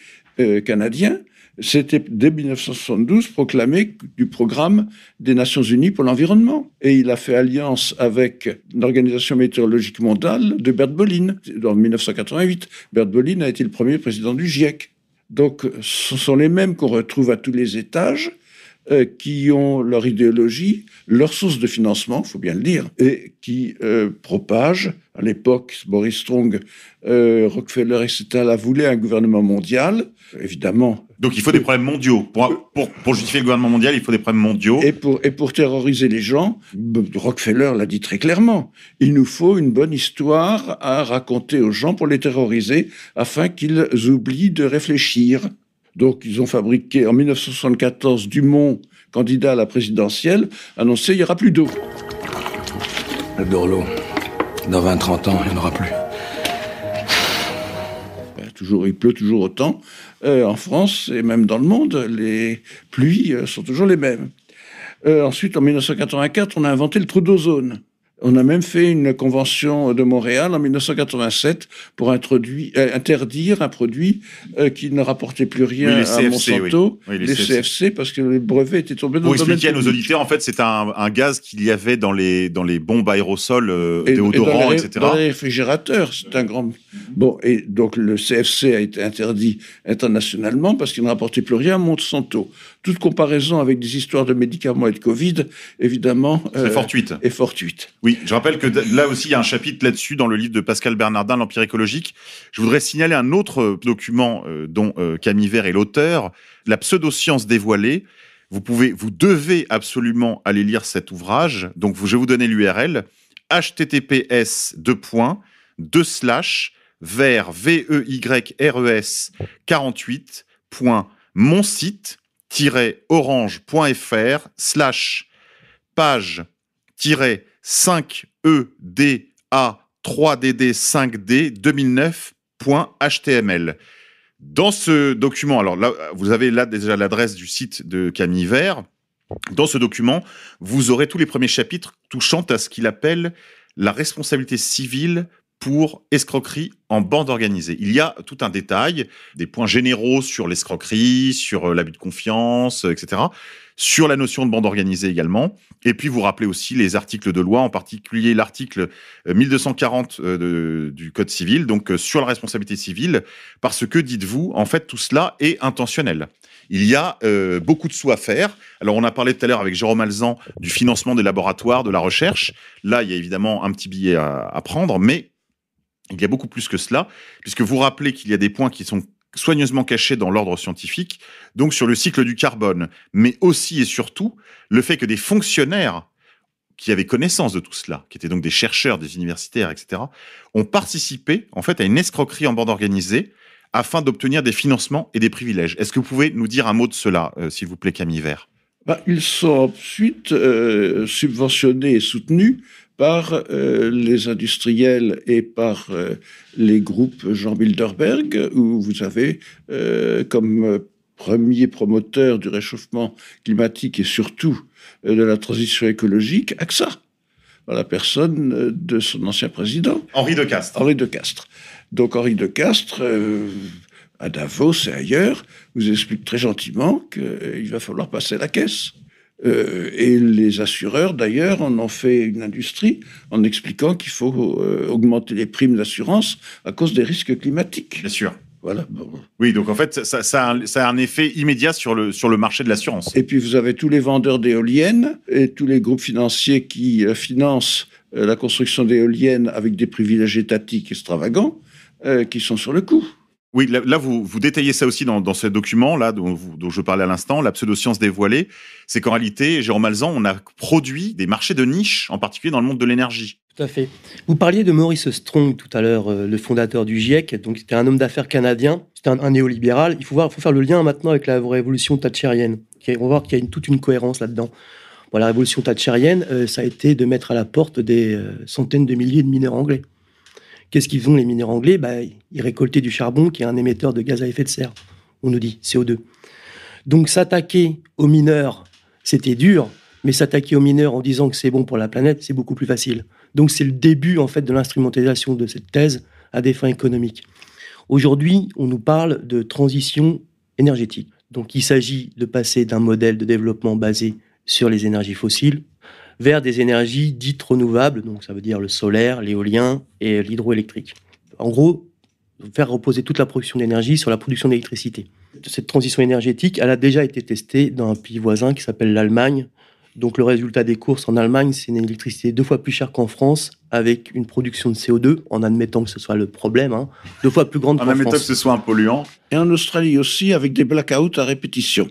canadien, c'était dès 1972 proclamé du programme des Nations Unies pour l'environnement. Et il a fait alliance avec l'Organisation météorologique mondiale de Bert Bolin. En 1988, Bert Bolin a été le premier président du GIEC. Donc ce sont les mêmes qu'on retrouve à tous les étages. Euh, qui ont leur idéologie, leur source de financement, faut bien le dire, et qui euh, propagent. À l'époque, Boris Strong, euh, Rockefeller, etc., voulaient un gouvernement mondial, évidemment. Donc il faut des problèmes mondiaux. Pour, justifier le gouvernement mondial, il faut des problèmes mondiaux. Et pour, et pour terroriser les gens, Rockefeller l'a dit très clairement, il nous faut une bonne histoire à raconter aux gens pour les terroriser afin qu'ils oublient de réfléchir. Donc, ils ont fabriqué en 1974 Dumont, candidat à la présidentielle, annoncé il n'y aura plus d'eau. Le dans 20-30 ans, il n'y en aura plus. Ben, toujours, il pleut toujours autant. Euh, en France et même dans le monde, les pluies euh, sont toujours les mêmes. Euh, ensuite, en 1984, on a inventé le trou d'ozone. On a même fait une convention de Montréal en 1987 pour introduire, euh, interdire un produit euh, qui ne rapportait plus rien à Monsanto, les, CFC. parce que les brevets étaient tombés dans le auditeurs, en fait, c'est un, gaz qu'il y avait dans les, dans les bombes aérosols, euh, et, déodorants, etc. Dans les réfrigérateurs, c'est un grand... Bon, et donc le CFC a été interdit internationalement parce qu'il ne rapportait plus rien à Monsanto toute comparaison avec des histoires de médicaments et de Covid, évidemment, euh, est fortuite. fortuite. Oui, je rappelle que là aussi, il y a un chapitre là-dessus dans le livre de Pascal Bernardin, L'Empire écologique. Je voudrais signaler un autre euh, document euh, dont Camille Vert est l'auteur, La pseudoscience dévoilée. Vous pouvez, vous devez absolument aller lire cet ouvrage. Donc, je vais vous donner l'URL https 2.2 slash vers v e y e site orange.fr slash page 5EDA 3DD5D 2009.html. Dans ce document, alors là, vous avez là déjà l'adresse du site de Camille Vert. Dans ce document, vous aurez tous les premiers chapitres touchant à ce qu'il appelle la responsabilité civile pour escroquerie en bande organisée. Il y a tout un détail, des points généraux sur l'escroquerie, sur euh, l'abus de confiance, euh, etc., sur la notion de bande organisée également. Et puis vous rappelez aussi les articles de loi, en particulier l'article 1240 euh, du Code civil, donc sur la responsabilité civile, parce que, dites-vous, en fait, tout cela est intentionnel. Il y a beaucoup de sous à faire. Alors, on a parlé tout à l'heure avec Jérôme Alzan du financement des laboratoires, de la recherche. Là, il y a évidemment un petit billet à prendre, mais il y a beaucoup plus que cela, puisque vous rappelez qu'il y a des points qui sont soigneusement cachés dans l'ordre scientifique, donc sur le cycle du carbone, mais aussi et surtout le fait que des fonctionnaires qui avaient connaissance de tout cela, qui étaient donc des chercheurs, des universitaires, etc., ont participé en fait à une escroquerie en bande organisée afin d'obtenir des financements et des privilèges. Est-ce que vous pouvez nous dire un mot de cela, euh, s'il vous plaît, Camille Vert bah, Ils sont ensuite euh, subventionnés et soutenus par euh, les industriels et par euh, les groupes Jean Bilderberg, où vous avez euh, comme premier promoteur du réchauffement climatique et surtout de la transition écologique, AXA, par la personne de son ancien président. Henri de Castres. Henri de Castres. Donc Henri de Castres à Davos et ailleurs, vous explique très gentiment qu'il va falloir passer la caisse. Euh, et les assureurs, d'ailleurs, en ont fait une industrie en expliquant qu'il faut euh, augmenter les primes d'assurance à cause des risques climatiques. Bien sûr. Voilà. Oui, donc en fait, ça, a un, effet immédiat sur le, sur le marché de l'assurance. Et puis vous avez tous les vendeurs d'éoliennes et tous les groupes financiers qui euh, financent la construction d'éoliennes avec des privilèges étatiques extravagants qui sont sur le coup. Oui, là, vous, détaillez ça aussi dans, ce document là dont, je parlais à l'instant, la pseudo-science dévoilée. C'est qu'en réalité, Jérôme Malzan, on a produit des marchés de niche, en particulier dans le monde de l'énergie. Tout à fait. Vous parliez de Maurice Strong tout à l'heure, euh, le fondateur du GIEC. Donc, c'était un homme d'affaires canadien, c'était un, néolibéral. Il faut, voir, faut faire le lien maintenant avec la révolution thatchérienne. On va voir qu'il y a toute une cohérence là-dedans. la révolution thatchérienne, euh, ça a été de mettre à la porte des euh, centaines de milliers de mineurs anglais. Qu'est-ce qu'ils font les mineurs anglais bah, Ils récoltaient du charbon qui est un émetteur de gaz à effet de serre, on nous dit, CO2. Donc s'attaquer aux mineurs, c'était dur, mais s'attaquer aux mineurs en disant que c'est bon pour la planète, c'est beaucoup plus facile. Donc c'est le début en fait de l'instrumentalisation de cette thèse à des fins économiques. Aujourd'hui, on nous parle de transition énergétique. Donc il s'agit de passer d'un modèle de développement basé sur les énergies fossiles vers des énergies dites renouvelables, donc ça veut dire le solaire, l'éolien et l'hydroélectrique. En gros, faire reposer toute la production d'énergie sur la production d'électricité. Cette transition énergétique, elle a déjà été testée dans un pays voisin qui s'appelle l'Allemagne. Donc le résultat des courses en Allemagne, c'est une électricité deux fois plus chère qu'en France, avec une production de CO2, en admettant que ce soit le problème, hein, deux fois plus grande qu'en France. En admettant que ce soit un polluant. Et en Australie aussi, avec des blackouts à répétition.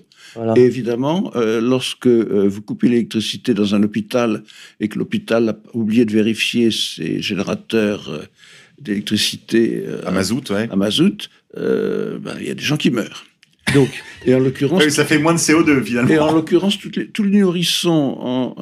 Et évidemment, euh, lorsque euh, vous coupez l'électricité dans un hôpital et que l'hôpital a oublié de vérifier ses générateurs euh, d'électricité à mazout, à mazout, ben, il y a des gens qui meurent. Donc, et en l'occurrence, ça fait moins de CO2 finalement. Et en l'occurrence, tous les nourrissons en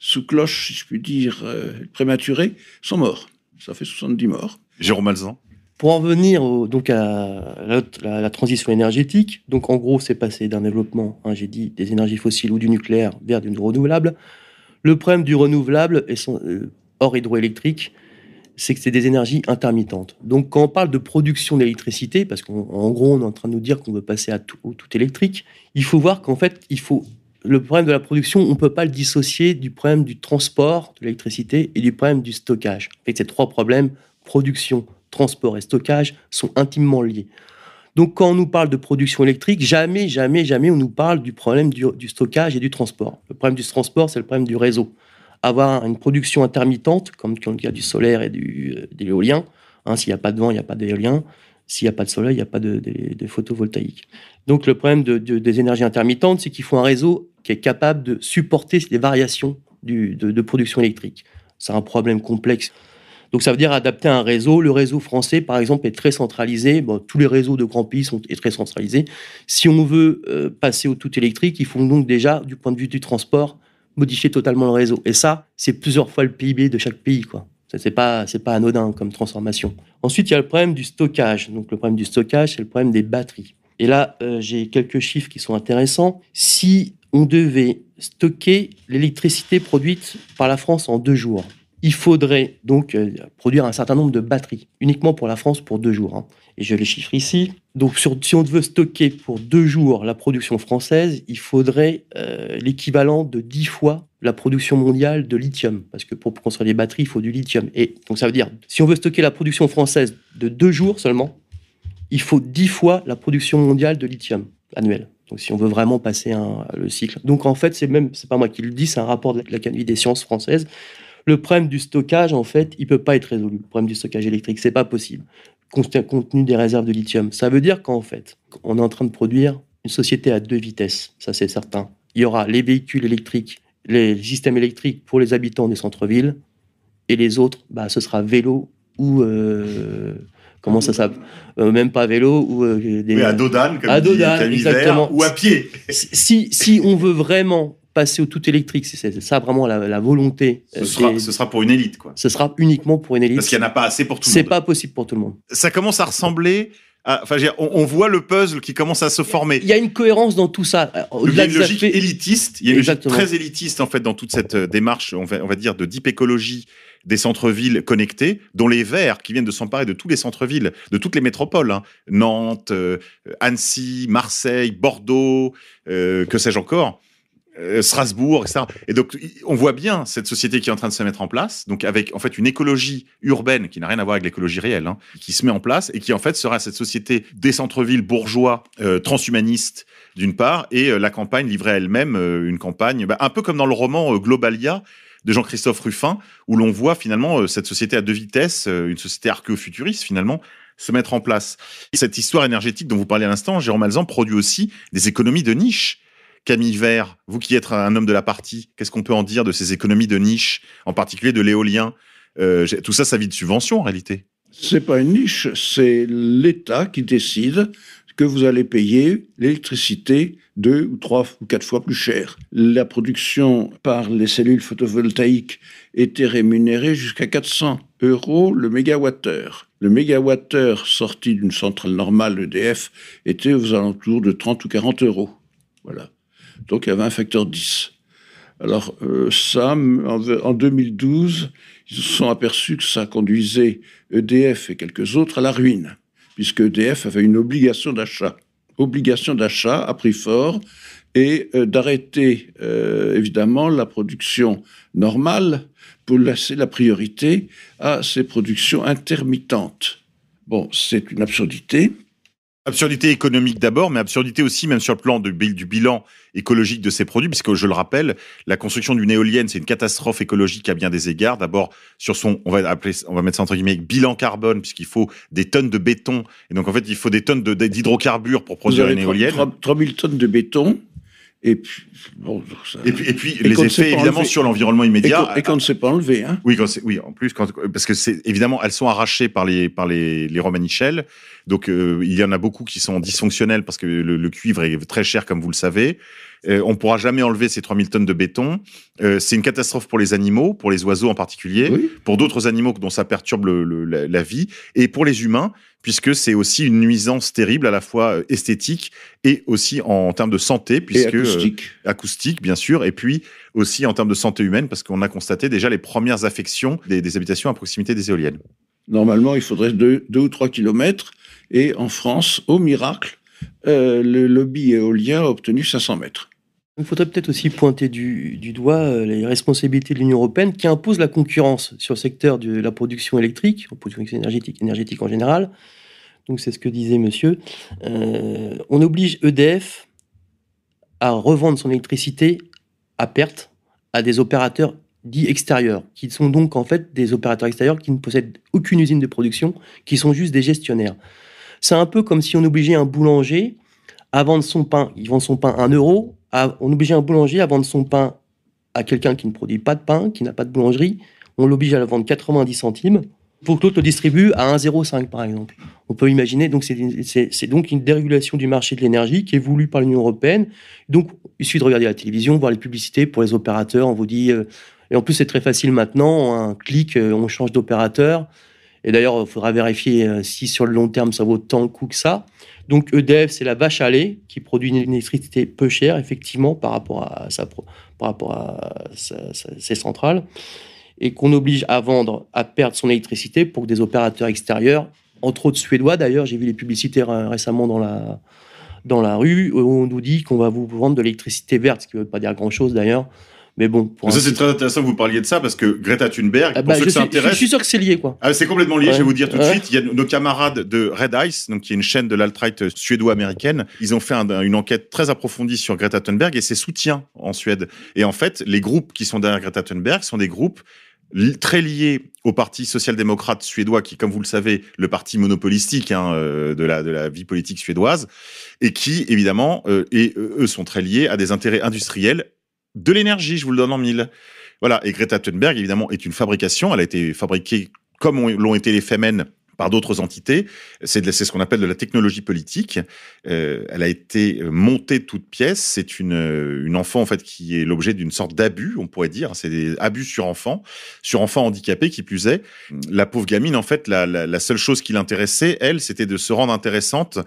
sous cloche, si je puis dire, prématurés, sont morts. Ça fait 70 morts. Jérôme Alzan pour en venir donc à la, transition énergétique, donc en gros, c'est passé d'un développement, hein, j'ai dit, des énergies fossiles ou du nucléaire vers du renouvelable. Le problème du renouvelable et son, euh, hors hydroélectrique, c'est que c'est des énergies intermittentes. Donc quand on parle de production d'électricité, parce qu'en gros on est en train de nous dire qu'on veut passer à tout, électrique, il faut voir qu'en fait il faut le problème de la production, on ne peut pas le dissocier du problème du transport de l'électricité et du problème du stockage. Avec ces trois problèmes production, transport et stockage sont intimement liés. Donc quand on nous parle de production électrique, jamais, jamais, jamais on nous parle du problème du, stockage et du transport. Le problème du transport, c'est le problème du réseau. Avoir une production intermittente, comme quand il y a du solaire et du, euh, de l'éolien, hein, s'il n'y a pas de vent, il n'y a pas d'éolien, s'il n'y a pas de soleil, il n'y a pas de, photovoltaïque. Donc le problème des énergies intermittentes, c'est qu'il faut un réseau qui est capable de supporter les variations de production électrique. C'est un problème complexe donc ça veut dire adapter un réseau. Le réseau français, par exemple, est très centralisé. Bon, tous les réseaux de grands pays sont très centralisés. Si on veut euh, passer au tout électrique, il faut donc déjà, du point de vue du transport, modifier totalement le réseau. Et ça, c'est plusieurs fois le PIB de chaque pays, Ce n'est pas, pas anodin comme transformation. Ensuite, il y a le problème du stockage. Donc, le problème du stockage, c'est le problème des batteries. Et là, euh, j'ai quelques chiffres qui sont intéressants. Si on devait stocker l'électricité produite par la France en deux jours, il faudrait donc euh, produire un certain nombre de batteries, uniquement pour la France pour deux jours. Hein. Et je les chiffre ici. Donc, si on veut stocker pour deux jours la production française, il faudrait euh, l'équivalent de dix fois la production mondiale de lithium. Parce que pour construire des batteries, il faut du lithium. Et donc, ça veut dire, si on veut stocker la production française de deux jours seulement, il faut dix fois la production mondiale de lithium annuelle. Donc, si on veut vraiment passer le cycle. Donc, en fait, c'est même, c'est pas moi qui le dis, c'est un rapport de la l'Académie des sciences françaises le problème du stockage, en fait, il ne peut pas être résolu. Le problème du stockage électrique, c'est pas possible, compte tenu des réserves de lithium. Ça veut dire qu'en fait, on est en train de produire une société à deux vitesses, ça c'est certain. Il y aura les véhicules électriques, les systèmes électriques pour les habitants des centres-villes, et les autres, bah, ce sera vélo ou euh, comment ça s'appelle euh, Même pas vélo ou Mais euh, des... à comme exactement. ou à pied. si, si on veut vraiment passer au tout électrique. C'est ça vraiment la, volonté. Euh, ce sera, pour une élite, quoi. Ce sera uniquement pour une élite. Parce qu'il n'y en a pas assez pour tout le monde. C'est pas possible pour tout le monde. Ça commence à ressembler. enfin, on, voit le puzzle qui commence à se former. Il y a une cohérence dans tout ça. Il y a une logique élitiste. Il y a une logique très élitiste en fait dans toute cette euh, démarche, on va, on va dire, de deep écologie des centres-villes connectés, dont les Verts, qui viennent de s'emparer de tous les centres-villes, de toutes les métropoles, hein. Nantes, euh, Annecy, Marseille, Bordeaux, que sais-je encore, euh, Strasbourg, etc. Et donc, on voit bien cette société qui est en train de se mettre en place, donc avec en fait une écologie urbaine qui n'a rien à voir avec l'écologie réelle, hein, qui se met en place et qui en fait sera cette société des centres-villes bourgeois, euh, transhumaniste d'une part, et euh, la campagne livrée elle-même, une campagne bah, un peu comme dans le roman Globalia de Jean-Christophe Ruffin, où l'on voit finalement cette société à deux vitesses, une société archéofuturiste, finalement, se mettre en place. Cette histoire énergétique dont vous parlez à l'instant, Jérôme Malzan produit aussi des économies de niche Camille Vert, vous qui êtes un homme de la partie, qu'est-ce qu'on peut en dire de ces économies de niche, en particulier de l'éolien euh, Tout ça, ça vit de subventions en réalité. C'est pas une niche, c'est l'État qui décide que vous allez payer l'électricité deux ou trois ou quatre fois plus cher. La production par les cellules photovoltaïques était rémunérée jusqu'à 400 euros le mégawattheure. Le mégawattheure sorti d'une centrale normale EDF était aux alentours de 30 ou 40 euros. Voilà. Donc il y avait un facteur 10. Alors euh, ça, en 2012, ils se sont aperçus que ça conduisait EDF et quelques autres à la ruine, puisque EDF avait une obligation d'achat. Obligation d'achat à prix fort et euh, d'arrêter euh, évidemment la production normale pour laisser la priorité à ces productions intermittentes. Bon, c'est une absurdité, Absurdité économique d'abord, mais absurdité aussi même sur le plan du bilan écologique de ces produits, puisque je le rappelle, la construction d'une éolienne, c'est une catastrophe écologique à bien des égards. D'abord sur son, on va appeler, on va mettre ça entre guillemets, bilan carbone, puisqu'il faut des tonnes de béton, et donc en fait il faut des tonnes d'hydrocarbures pour produire une éolienne. 3000 tonnes de béton et puis, et puis, les effets évidemment sur l'environnement immédiat. Et quand c'est pas enlevé, Hein. Oui, oui, en plus, parce que c'est évidemment, elles sont arrachées par les, par les, les romanichelles. Donc, euh, il y en a beaucoup qui sont dysfonctionnelles parce que le, cuivre est très cher, comme vous le savez. Euh, on ne pourra jamais enlever ces 3000 tonnes de béton. Euh, c'est une catastrophe pour les animaux, pour les oiseaux en particulier, pour d'autres animaux dont ça perturbe la, vie, et pour les humains, puisque c'est aussi une nuisance terrible à la fois euh, esthétique et aussi en, termes de santé, puisque acoustique. acoustique. bien sûr, et puis aussi en termes de santé humaine, parce qu'on a constaté déjà les premières affections des, habitations à proximité des éoliennes. Normalement, il faudrait deux ou 3 kilomètres, et en France, au miracle, euh, le lobby éolien a obtenu 500 mètres. Il faudrait peut-être aussi pointer du, doigt euh, les responsabilités de l'Union européenne qui impose la concurrence sur le secteur de la production électrique, production énergétique, énergétique en général. Donc c'est ce que disait monsieur. Euh, on oblige EDF à revendre son électricité à perte à des opérateurs dits extérieurs, qui sont donc en fait des opérateurs extérieurs qui ne possèdent aucune usine de production, qui sont juste des gestionnaires. C'est un peu comme si on obligeait un boulanger à vendre son pain. Il vend son pain à 1 euro. on obligeait un boulanger à vendre son pain à quelqu'un qui ne produit pas de pain, qui n'a pas de boulangerie. On l'oblige à le vendre 90 centimes pour que l'autre le distribue à 1,05 par exemple. On peut imaginer, donc c'est donc une dérégulation du marché de l'énergie qui est voulue par l'Union européenne. Donc il suffit de regarder la télévision, voir les publicités pour les opérateurs. On vous dit, euh, et en plus c'est très facile maintenant, un clic, euh, on change d'opérateur. Et d'ailleurs, il faudra vérifier euh, si sur le long terme, ça vaut tant le coup que ça. Donc EDF, c'est la vache à lait qui produit une électricité peu chère, effectivement, par rapport à, sa, par rapport à ses centrales, et qu'on oblige à vendre, à perdre son électricité pour que des opérateurs extérieurs, entre autres suédois d'ailleurs, j'ai vu les publicités euh, récemment dans la, dans la rue, où on nous dit qu'on va vous vendre de l'électricité verte, ce qui ne veut pas dire grand-chose d'ailleurs, mais bon. Pour ça, c'est très intéressant que vous parliez de ça parce que Greta Thunberg, je, sûr que c'est lié, quoi. Ah, c'est complètement lié, je vais vous dire tout de suite. Il y a nos camarades de Red Ice, donc qui est une chaîne de l'alt-right suédo-américaine. Ils ont fait une enquête très approfondie sur Greta Thunberg et ses soutiens en Suède. Et en fait, les groupes qui sont derrière Greta Thunberg sont des groupes très liés au parti social-démocrate suédois, qui, comme vous le savez, le parti monopolistique hein, euh, de, la, vie politique suédoise, et qui, évidemment, euh, et euh, eux sont très liés à des intérêts industriels de l'énergie, je vous le donne en mille. Voilà, et Greta Thunberg, évidemment, est une fabrication. Elle a été fabriquée comme l'ont été les Femmes par d'autres entités. C'est ce qu'on appelle de la technologie politique. Euh, elle a été montée toute pièce. C'est une, une, enfant en fait qui est l'objet d'une sorte d'abus, on pourrait dire. C'est des abus sur enfants, sur enfants handicapés, qui plus est. La pauvre gamine, en fait, la, la, la seule chose qui l'intéressait, elle, c'était de se rendre intéressante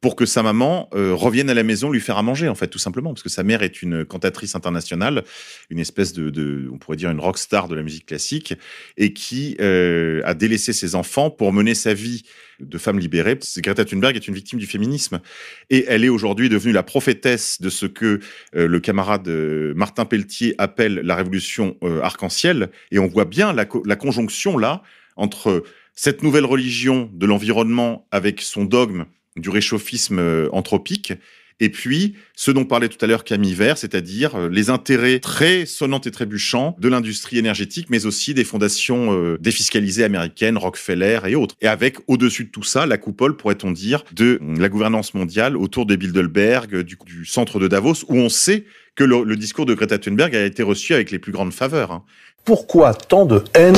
pour que sa maman euh, revienne à la maison lui faire à manger, en fait, tout simplement, parce que sa mère est une cantatrice internationale, une espèce de, on pourrait dire, une rock star de la musique classique, et qui euh, a délaissé ses enfants pour mener sa vie de femme libérée. Greta Thunberg est une victime du féminisme, et elle est aujourd'hui devenue la prophétesse de ce que euh, le camarade Martin Pelletier appelle la révolution arc-en-ciel, et on voit bien la, la conjonction là entre cette nouvelle religion de l'environnement avec son dogme du réchauffisme euh, anthropique. Et puis, ce dont parlait tout à l'heure Camille Vert, c'est-à-dire euh, les intérêts très sonnants et trébuchants de l'industrie énergétique, mais aussi des fondations euh, défiscalisées américaines, Rockefeller et autres. Et avec, au-dessus de tout ça, la coupole, pourrait-on dire, de mm, la gouvernance mondiale autour des Bilderberg, du, centre de Davos, où on sait que le, discours de Greta Thunberg a été reçu avec les plus grandes faveurs. Hein. Pourquoi tant de haine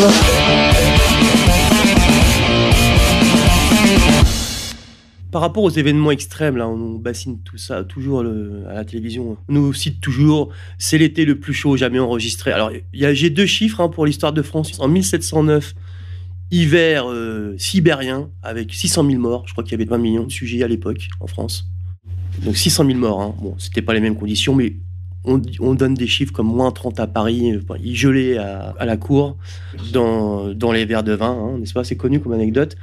Par rapport aux événements extrêmes, là, on bassine tout ça toujours à la télévision. On nous cite toujours c'est l'été le plus chaud jamais enregistré. Alors, j'ai deux chiffres hein, pour l'histoire de France. En 1709, hiver euh, sibérien avec 600 000 morts. Je crois qu'il y avait 20 millions de sujets à l'époque en France. Donc 600 000 morts. Hein. Bon, c'était pas les mêmes conditions, mais on, donne des chiffres comme moins 30 à Paris, gelé à, à la cour, dans, les verres de vin, hein, n'est-ce pas C'est connu comme anecdote.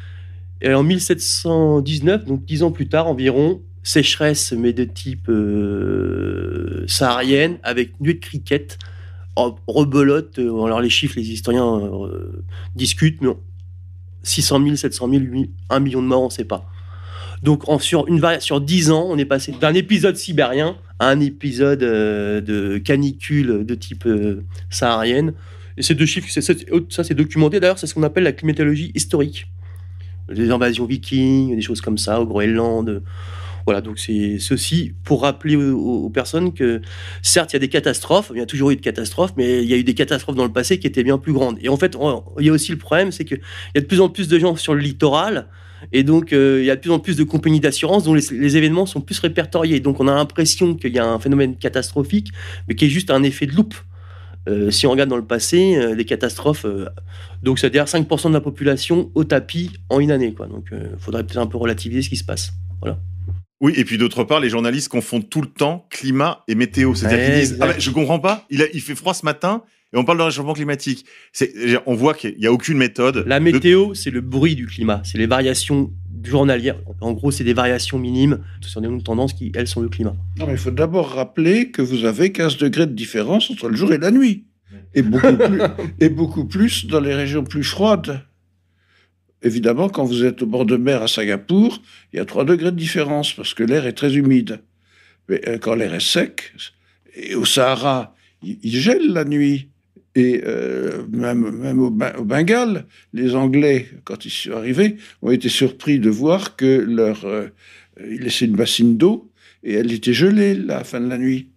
Et en 1719, donc dix ans plus tard environ, sécheresse, mais de type euh, saharienne, avec nuée de cricket, rebelote. Euh, alors les chiffres, les historiens euh, discutent, mais 600 000, 700 000, 1 million de morts, on ne sait pas. Donc sur, une, sur ans, on est passé d'un épisode sibérien à un épisode de canicule de type saharienne. Et ces deux chiffres, ça c'est documenté d'ailleurs, c'est ce qu'on appelle la climatologie historique des invasions vikings, des choses comme ça, au Groenland. Euh, voilà, donc c'est ceci pour rappeler aux, personnes que certes, il y a des catastrophes, il y a toujours eu des catastrophes, mais il y a eu des catastrophes dans le passé qui étaient bien plus grandes. Et en fait, il y a aussi le problème, c'est qu'il y a de plus en plus de gens sur le littoral, et donc euh, il y a de plus en plus de compagnies d'assurance dont les, événements sont plus répertoriés. Donc on a l'impression qu'il y a un phénomène catastrophique, mais qui est juste un effet de loupe. Euh, si on regarde dans le passé, les euh, catastrophes, euh, donc c'est-à-dire 5% de la population au tapis en une année. Donc il faudrait peut-être un peu relativiser ce qui se passe. Oui, et puis d'autre part, les journalistes confondent tout le temps climat et météo. C'est-à-dire qu'ils disent ah, Je comprends pas, il fait froid ce matin, et on parle de réchauffement climatique. On voit qu'il n'y a aucune méthode. La météo, c'est le bruit du climat. C'est les variations journalières. En gros, c'est des variations minimes sur des tendances qui, elles, sont le climat. il faut d'abord rappeler que vous avez 15 degrés de différence entre le jour et la nuit. Et beaucoup plus, et beaucoup plus dans les régions plus froides. Évidemment, quand vous êtes au bord de mer à Singapour, il y a 3 degrés de différence parce que l'air est très humide. Mais euh, quand l'air est sec, et au Sahara, il gèle la nuit et euh, même, au, Bengale, les Anglais, quand ils sont arrivés, ont été surpris de voir que leur. Euh, laissaient une bassine d'eau et elle était gelée la fin de la nuit.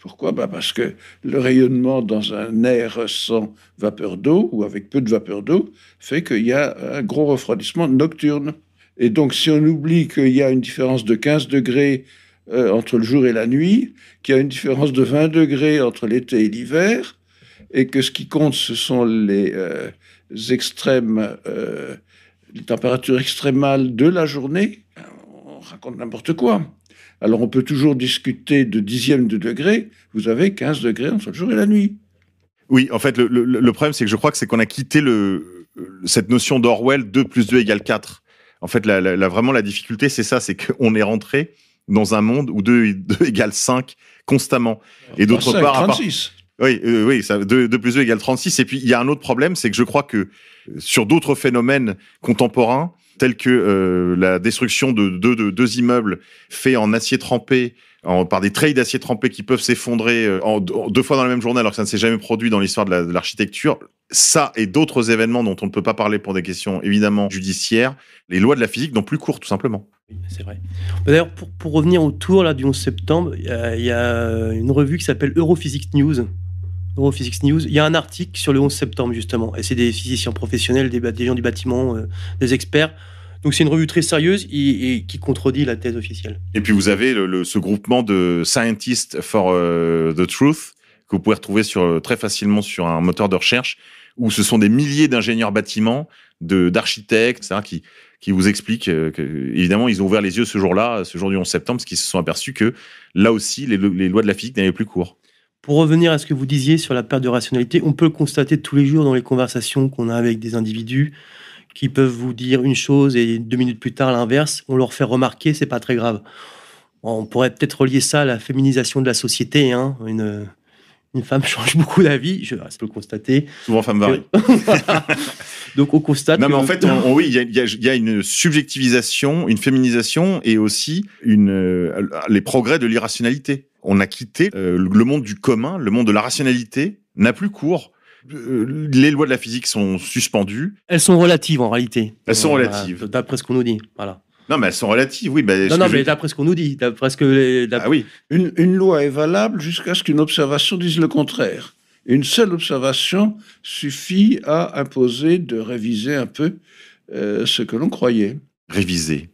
Pourquoi bah, Parce que le rayonnement dans un air sans vapeur d'eau ou avec peu de vapeur d'eau fait qu'il y a un gros refroidissement nocturne. Et donc, si on oublie qu'il y a une différence de 15 degrés euh, entre le jour et la nuit, qu'il y a une différence de 20 degrés entre l'été et l'hiver, et que ce qui compte, ce sont les, euh, extrêmes, euh, les températures extrêmales de la journée, on raconte n'importe quoi. Alors on peut toujours discuter de dixièmes de degré, vous avez 15 degrés entre le jour et la nuit. Oui, en fait, le, problème, c'est que je crois que c'est qu'on a quitté le, cette notion d'Orwell 2 plus 2 égale 4. En fait, la, vraiment, la difficulté, c'est ça, c'est qu'on est rentré dans un monde où 2, 2 égale 5 constamment. Et ah, d'autre part... 36. Oui, euh, oui, ça, 2, plus 2 égale 36. Et puis, il y a un autre problème, c'est que je crois que euh, sur d'autres phénomènes contemporains, tels que euh, la destruction de deux, immeubles faits en acier trempé, en, par des trails d'acier trempé qui peuvent s'effondrer deux fois dans la même journée alors que ça ne s'est jamais produit dans l'histoire de l'architecture. ça et d'autres événements dont on ne peut pas parler pour des questions évidemment judiciaires, les lois de la physique n'ont plus cours tout simplement. c'est vrai. D'ailleurs, pour, revenir au tour là, du 11 septembre, il y, y, a une revue qui s'appelle Europhysics News, dans Physics News, il y a un article sur le 11 septembre, justement. Et c'est des physiciens professionnels, des, gens du bâtiment, euh, des experts. Donc c'est une revue très sérieuse et, qui contredit la thèse officielle. Et puis vous avez ce groupement de Scientists for euh, the Truth que vous pouvez retrouver euh, très facilement sur un moteur de recherche où ce sont des milliers d'ingénieurs bâtiments, d'architectes, qui, qui vous expliquent que, évidemment, ils ont ouvert les yeux ce jour-là, ce jour du 11 septembre, parce qu'ils se sont aperçus que là aussi, les, les lois de la physique n'avaient plus cours. Pour revenir à ce que vous disiez sur la perte de rationalité, on peut le constater tous les jours dans les conversations qu'on a avec des individus qui peuvent vous dire une chose et deux minutes plus tard l'inverse. On leur fait remarquer, c'est pas très grave. On pourrait peut-être relier ça à la féminisation de la société. Hein. une, une femme change beaucoup d'avis, je, ah, peux le constater. Souvent, femme varie. Donc, on constate. Non, mais en fait, oui, il y, a, une subjectivisation, une féminisation et aussi une, euh, les progrès de l'irrationalité on a quitté euh, le monde du commun, le monde de la rationalité n'a plus cours. Euh, les lois de la physique sont suspendues. Elles sont relatives en réalité. Elles sont euh, relatives. D'après ce qu'on nous dit, voilà. Non, mais elles sont relatives, oui. non, mais d'après ce qu'on nous dit, d'après ah oui. Une, loi est valable jusqu'à ce qu'une observation dise le contraire. Une seule observation suffit à imposer de réviser un peu ce que l'on croyait. Réviser.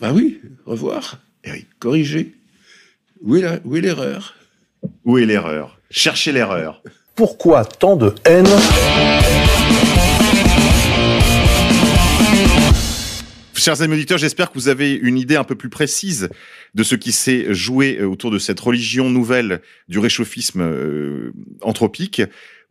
Bah oui, revoir. Eh Corriger. Où est, l'erreur Où est l'erreur Cherchez l'erreur. Pourquoi tant de haine Chers amis auditeurs, j'espère que vous avez une idée un peu plus précise de ce qui s'est joué euh, autour de cette religion nouvelle du réchauffisme euh, anthropique.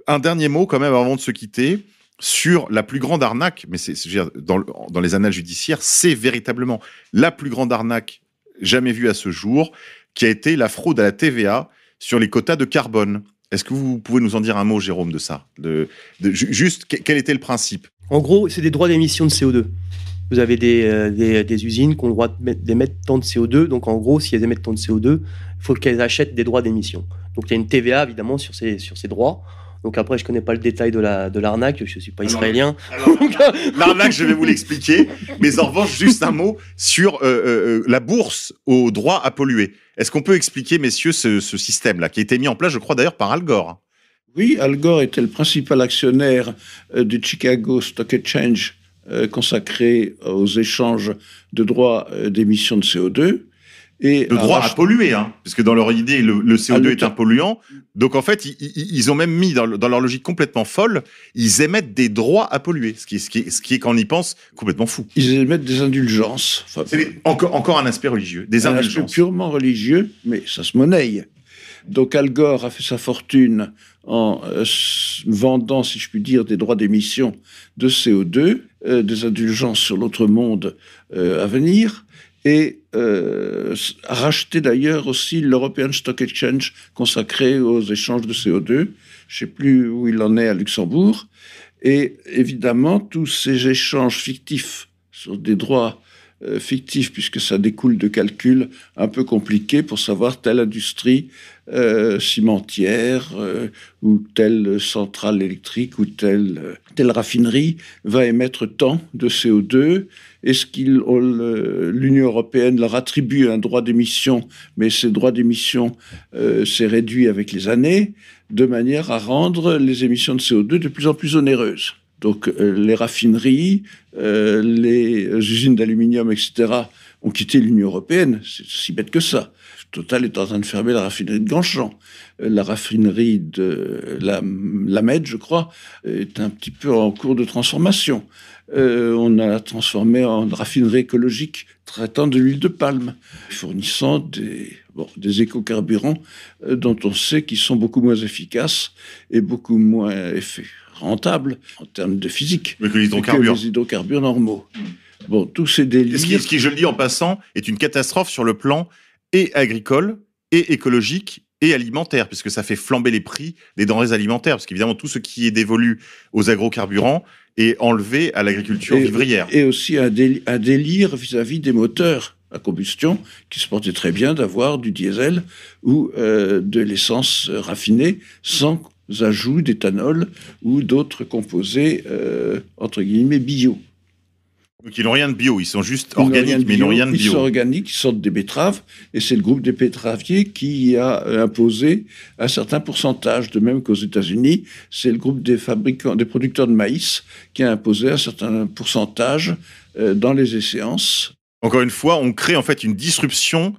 Un dernier mot quand même avant de se quitter sur la plus grande arnaque, mais c'est, dans, dans les annales judiciaires, c'est véritablement la plus grande arnaque jamais vue à ce jour qui a été la fraude à la TVA sur les quotas de carbone. Est-ce que vous pouvez nous en dire un mot, Jérôme, de ça de, Juste, quel était le principe En gros, c'est des droits d'émission de CO2. Vous avez euh, des, des, usines qui ont le droit d'émettre tant de CO2. Donc, en gros, si elles émettent tant de CO2, il faut qu'elles achètent des droits d'émission. Donc, il y a une TVA, évidemment, sur ces, sur ces droits. Donc après, je connais pas le détail de la de l'arnaque, je suis pas israélien. L'arnaque, je vais vous l'expliquer. Mais en revanche, juste un mot sur euh, euh, euh, la bourse au droit à polluer. Est-ce qu'on peut expliquer, messieurs, ce, système-là qui a été mis en place, je crois d'ailleurs, par Al Gore hein Oui, Al Gore était le principal actionnaire du Chicago Stock Exchange consacré aux échanges de droits d'émission de CO2 le droit à polluer, hein, parce que dans leur idée, le, CO2 ah, est un polluant. Donc en fait, ils, ont même mis dans, leur logique complètement folle, ils émettent des droits à polluer, ce qui, ce qui, est, quand on y pense, complètement fou. Ils émettent des indulgences. encore, encore un aspect religieux, des indulgences. purement religieux, mais ça se monnaie. Donc Al Gore a fait sa fortune en euh, vendant, si je puis dire, des droits d'émission de CO2, euh, des indulgences sur l'autre monde euh, à venir et euh, racheter d'ailleurs aussi l'European Stock Exchange consacré aux échanges de CO2. Je ne sais plus où il en est à Luxembourg. Et évidemment, tous ces échanges fictifs sur des droits euh, fictifs, puisque ça découle de calculs un peu compliqués pour savoir telle industrie euh, cimentière euh, ou telle centrale électrique ou telle, telle raffinerie va émettre tant de CO2 est-ce que euh, l'Union européenne leur attribue un droit d'émission, mais ces droits d'émission euh, s'est réduit avec les années, de manière à rendre les émissions de CO2 de plus en plus onéreuses. Donc euh, les raffineries, les usines d'aluminium, etc., ont quitté l'Union européenne. C'est si bête que ça. Total est en train de fermer la raffinerie de Ganchamp. La raffinerie de la, la Med, je crois, est un petit peu en cours de transformation. Euh, on a transformé en raffinerie écologique traitant de l'huile de palme, fournissant des, éco-carburants euh, dont on sait qu'ils sont beaucoup moins efficaces et beaucoup moins rentables en termes de physique que, les hydrocarbures normaux. Bon, tous Ce ce qui, je le dis en passant, est une catastrophe sur le plan et agricole, et écologique, et alimentaire, puisque ça fait flamber les prix des denrées alimentaires, parce qu'évidemment, tout ce qui est dévolu aux agrocarburants et enlevé à l'agriculture vivrière. Et aussi un, délire vis-à-vis des moteurs à combustion, qui se portaient très bien d'avoir du diesel ou euh, de l'essence raffinée sans ajout d'éthanol ou d'autres composés, euh, entre guillemets, bio. Donc ils n'ont rien de bio, ils sont juste organiques, mais ils n'ont rien de bio. Ils sont organiques, ils sortent des betteraves, et c'est le groupe des betteraviers qui a imposé un certain pourcentage, de même qu'aux États-Unis, c'est le groupe des fabricants, des producteurs de maïs qui a imposé un certain pourcentage euh, dans les séances. Encore une fois, on crée en fait une disruption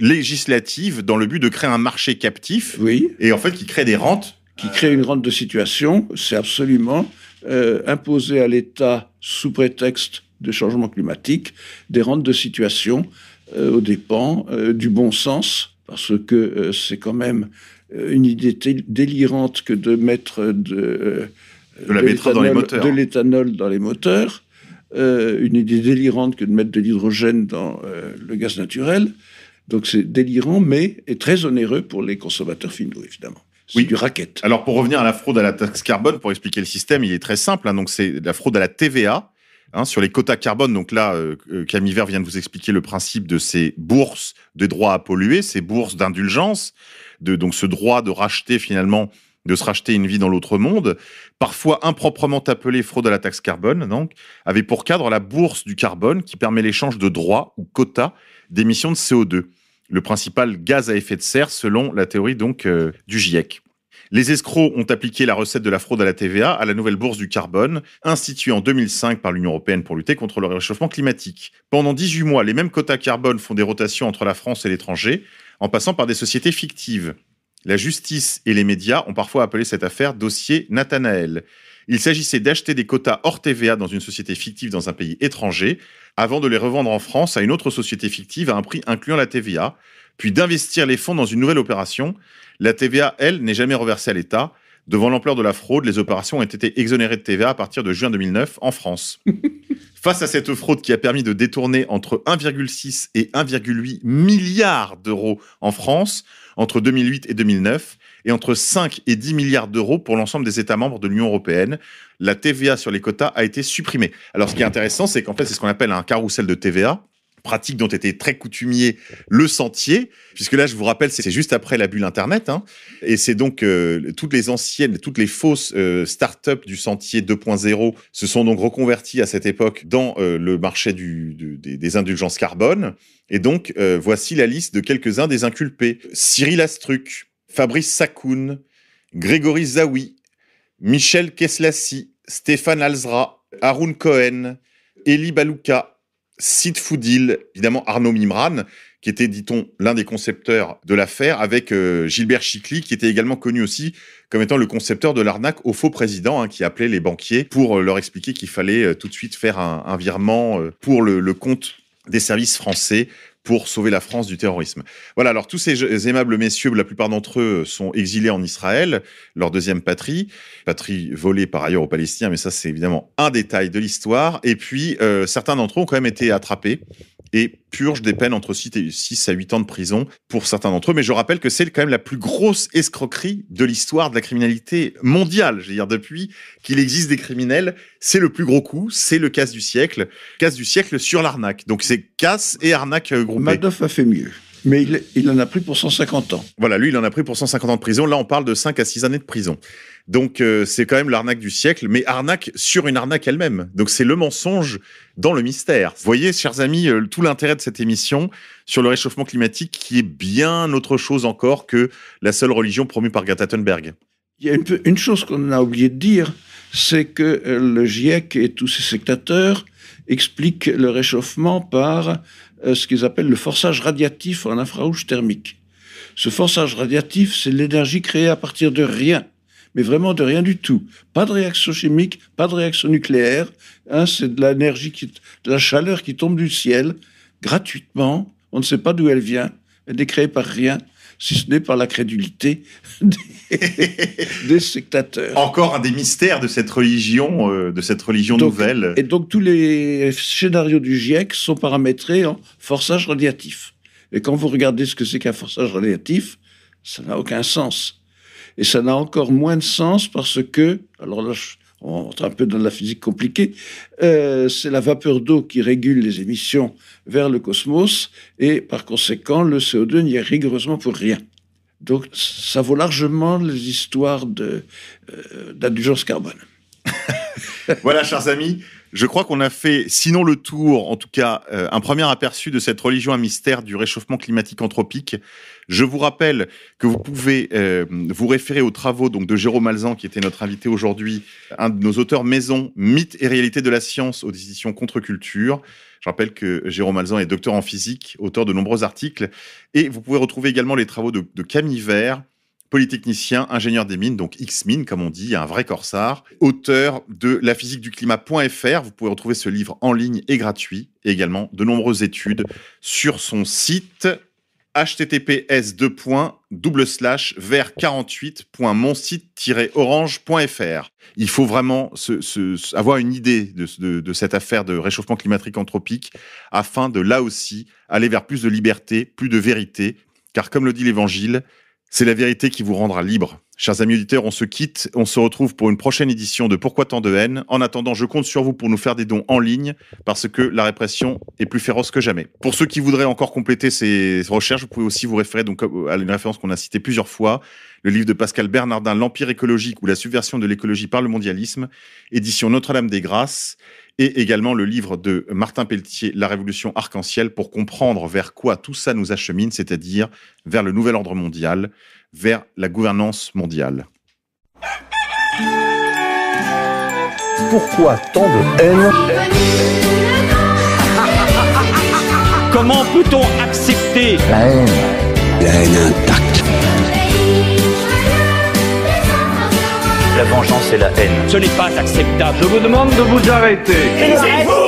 législative dans le but de créer un marché captif, oui. et en fait qui crée des rentes. Qui crée une rente de situation, c'est absolument euh, imposé à l'État sous prétexte de changement climatique, des rentes de situation euh, aux dépens euh, du bon sens, parce que euh, c'est quand même une idée délirante que de mettre de, de l'éthanol dans, les moteurs, une idée délirante que de mettre de l'hydrogène dans le gaz naturel. Donc c'est délirant, mais est très onéreux pour les consommateurs finaux, évidemment. Oui. du racket. Alors pour revenir à la fraude à la taxe carbone, pour expliquer le système, il est très simple. Hein. donc c'est la fraude à la TVA Hein, sur les quotas carbone, donc là, euh, euh, Camille Vert vient de vous expliquer le principe de ces bourses de droits à polluer, ces bourses d'indulgence, donc ce droit de racheter finalement de se racheter une vie dans l'autre monde, parfois improprement appelé fraude à la taxe carbone, donc, avait pour cadre la bourse du carbone qui permet l'échange de droits ou quotas d'émissions de CO2, le principal gaz à effet de serre selon la théorie donc euh, du GIEC. Les escrocs ont appliqué la recette de la fraude à la TVA à la nouvelle bourse du carbone, instituée en 2005 par l'Union européenne pour lutter contre le réchauffement climatique. Pendant 18 mois, les mêmes quotas carbone font des rotations entre la France et l'étranger, en passant par des sociétés fictives. La justice et les médias ont parfois appelé cette affaire dossier Nathanaël. Il s'agissait d'acheter des quotas hors TVA dans une société fictive dans un pays étranger, avant de les revendre en France à une autre société fictive à un prix incluant la TVA, puis d'investir les fonds dans une nouvelle opération. La TVA, elle, n'est jamais reversée à l'État. Devant l'ampleur de la fraude, les opérations ont été exonérées de TVA à partir de juin 2009 en France. Face à cette fraude qui a permis de détourner entre 1,6 et 1,8 milliards d'euros en France entre 2008 et 2009 et entre 5 et 10 milliards d'euros pour l'ensemble des États membres de l'Union européenne, la TVA sur les quotas a été supprimée. Alors ce qui est intéressant, c'est qu'en fait, c'est ce qu'on appelle un carrousel de TVA pratique dont était très coutumier le sentier, puisque là, je vous rappelle, c'est juste après la bulle Internet, hein. et c'est donc euh, toutes les anciennes, toutes les fausses start euh, startups du sentier 2.0 se sont donc reconverties à cette époque dans euh, le marché du, des, indulgences carbone, et donc voici la liste de quelques-uns des inculpés. Cyril Astruc, Fabrice Sakoun, Grégory Zawi, Michel Keslassi, Stéphane Alzra, Haroun Cohen, Eli Balouka, Sid Foudil, évidemment Arnaud Mimran, qui était, dit-on, l'un des concepteurs de l'affaire, avec euh, Gilbert Chicli, qui était également connu aussi comme étant le concepteur de l'arnaque au faux président, hein, qui appelait les banquiers pour euh, leur expliquer qu'il fallait euh, tout de suite faire un, virement pour le compte des services français pour sauver la France du terrorisme. Voilà, alors tous ces aimables messieurs, la plupart d'entre eux sont exilés en Israël, leur deuxième patrie, patrie volée par ailleurs aux Palestiniens, mais ça c'est évidemment un détail de l'histoire. Et puis, euh, certains d'entre eux ont quand même été attrapés et purge des peines entre 6 à 8 ans de prison pour certains d'entre eux. Mais je rappelle que c'est quand même la plus grosse escroquerie de l'histoire de la criminalité mondiale. Je veux dire, depuis qu'il existe des criminels, c'est le plus gros coup, c'est le casse du siècle, casse du siècle sur l'arnaque. Donc c'est casse et arnaque euh, groupée. Madoff a fait mieux. Mais il, il en a pris pour 150 ans. Voilà, lui, il en a pris pour 150 ans de prison. Là, on parle de 5 à 6 années de prison. Donc euh, c'est quand même l'arnaque du siècle, mais arnaque sur une arnaque elle-même. Donc c'est le mensonge dans le mystère. Vous voyez, chers amis, euh, tout l'intérêt de cette émission sur le réchauffement climatique, qui est bien autre chose encore que la seule religion promue par Greta Il y a une, chose qu'on a oublié de dire, c'est que euh, le GIEC et tous ses sectateurs expliquent le réchauffement par ce qu'ils appellent le forçage radiatif en infrarouge thermique. Ce forçage radiatif, c'est l'énergie créée à partir de rien mais vraiment de rien du tout. Pas de réaction chimique, pas de réaction nucléaire. Hein, c'est de l'énergie, de la chaleur qui tombe du ciel gratuitement. On ne sait pas d'où elle vient. Elle n'est créée par rien si ce n'est par la crédulité des, sectateurs. Encore un des mystères de cette religion, euh, de cette religion nouvelle. Et donc tous les scénarios du GIEC sont paramétrés en forçage radiatif. Et quand vous regardez ce que c'est qu'un forçage radiatif, ça n'a aucun sens. Et ça n'a encore moins de sens parce que, alors là, on entre un peu dans la physique compliquée, euh, c'est la vapeur d'eau qui régule les émissions vers le cosmos et par conséquent, le CO2 n'y est rigoureusement pour rien. Donc ça vaut largement les histoires euh, d'indulgence carbone. voilà, chers amis, je crois qu'on a fait, sinon le tour, en tout cas, euh, un premier aperçu de cette religion à mystère du réchauffement climatique anthropique. Je vous rappelle que vous pouvez euh, vous référer aux travaux donc de Jérôme Malzan qui était notre invité aujourd'hui, un de nos auteurs maison, Mythe et réalité de la science aux éditions Contre-Culture. Je rappelle que Jérôme Malzan est docteur en physique, auteur de nombreux articles. Et vous pouvez retrouver également les travaux de, de Camille Vert, polytechnicien, ingénieur des mines, donc X-Mine, comme on dit, un vrai corsard, auteur de La du Vous pouvez retrouver ce livre en ligne et gratuit, et également de nombreuses études sur son site https vers48.monsite-orange.fr. Il faut vraiment se, avoir une idée de, de, cette affaire de réchauffement climatique anthropique afin de là aussi aller vers plus de liberté, plus de vérité, car comme le dit l'Évangile, c'est la vérité qui vous rendra libre. Chers amis auditeurs, on se quitte, on se retrouve pour une prochaine édition de Pourquoi tant de haine. En attendant, je compte sur vous pour nous faire des dons en ligne parce que la répression est plus féroce que jamais. Pour ceux qui voudraient encore compléter ces recherches, vous pouvez aussi vous référer donc euh, à une référence qu'on a citée plusieurs fois, le livre de Pascal Bernardin, L'Empire écologique ou la subversion de l'écologie par le mondialisme, édition Notre-Dame des Grâces et également le livre de Martin Pelletier, La Révolution arc-en-ciel, pour comprendre vers quoi tout ça nous achemine, c'est-à-dire vers le nouvel ordre mondial, vers la gouvernance mondiale. Pourquoi tant de haine Comment peut-on accepter la haine La haine intacte la vengeance et la haine. Ce n'est pas acceptable. Je vous demande de vous arrêter.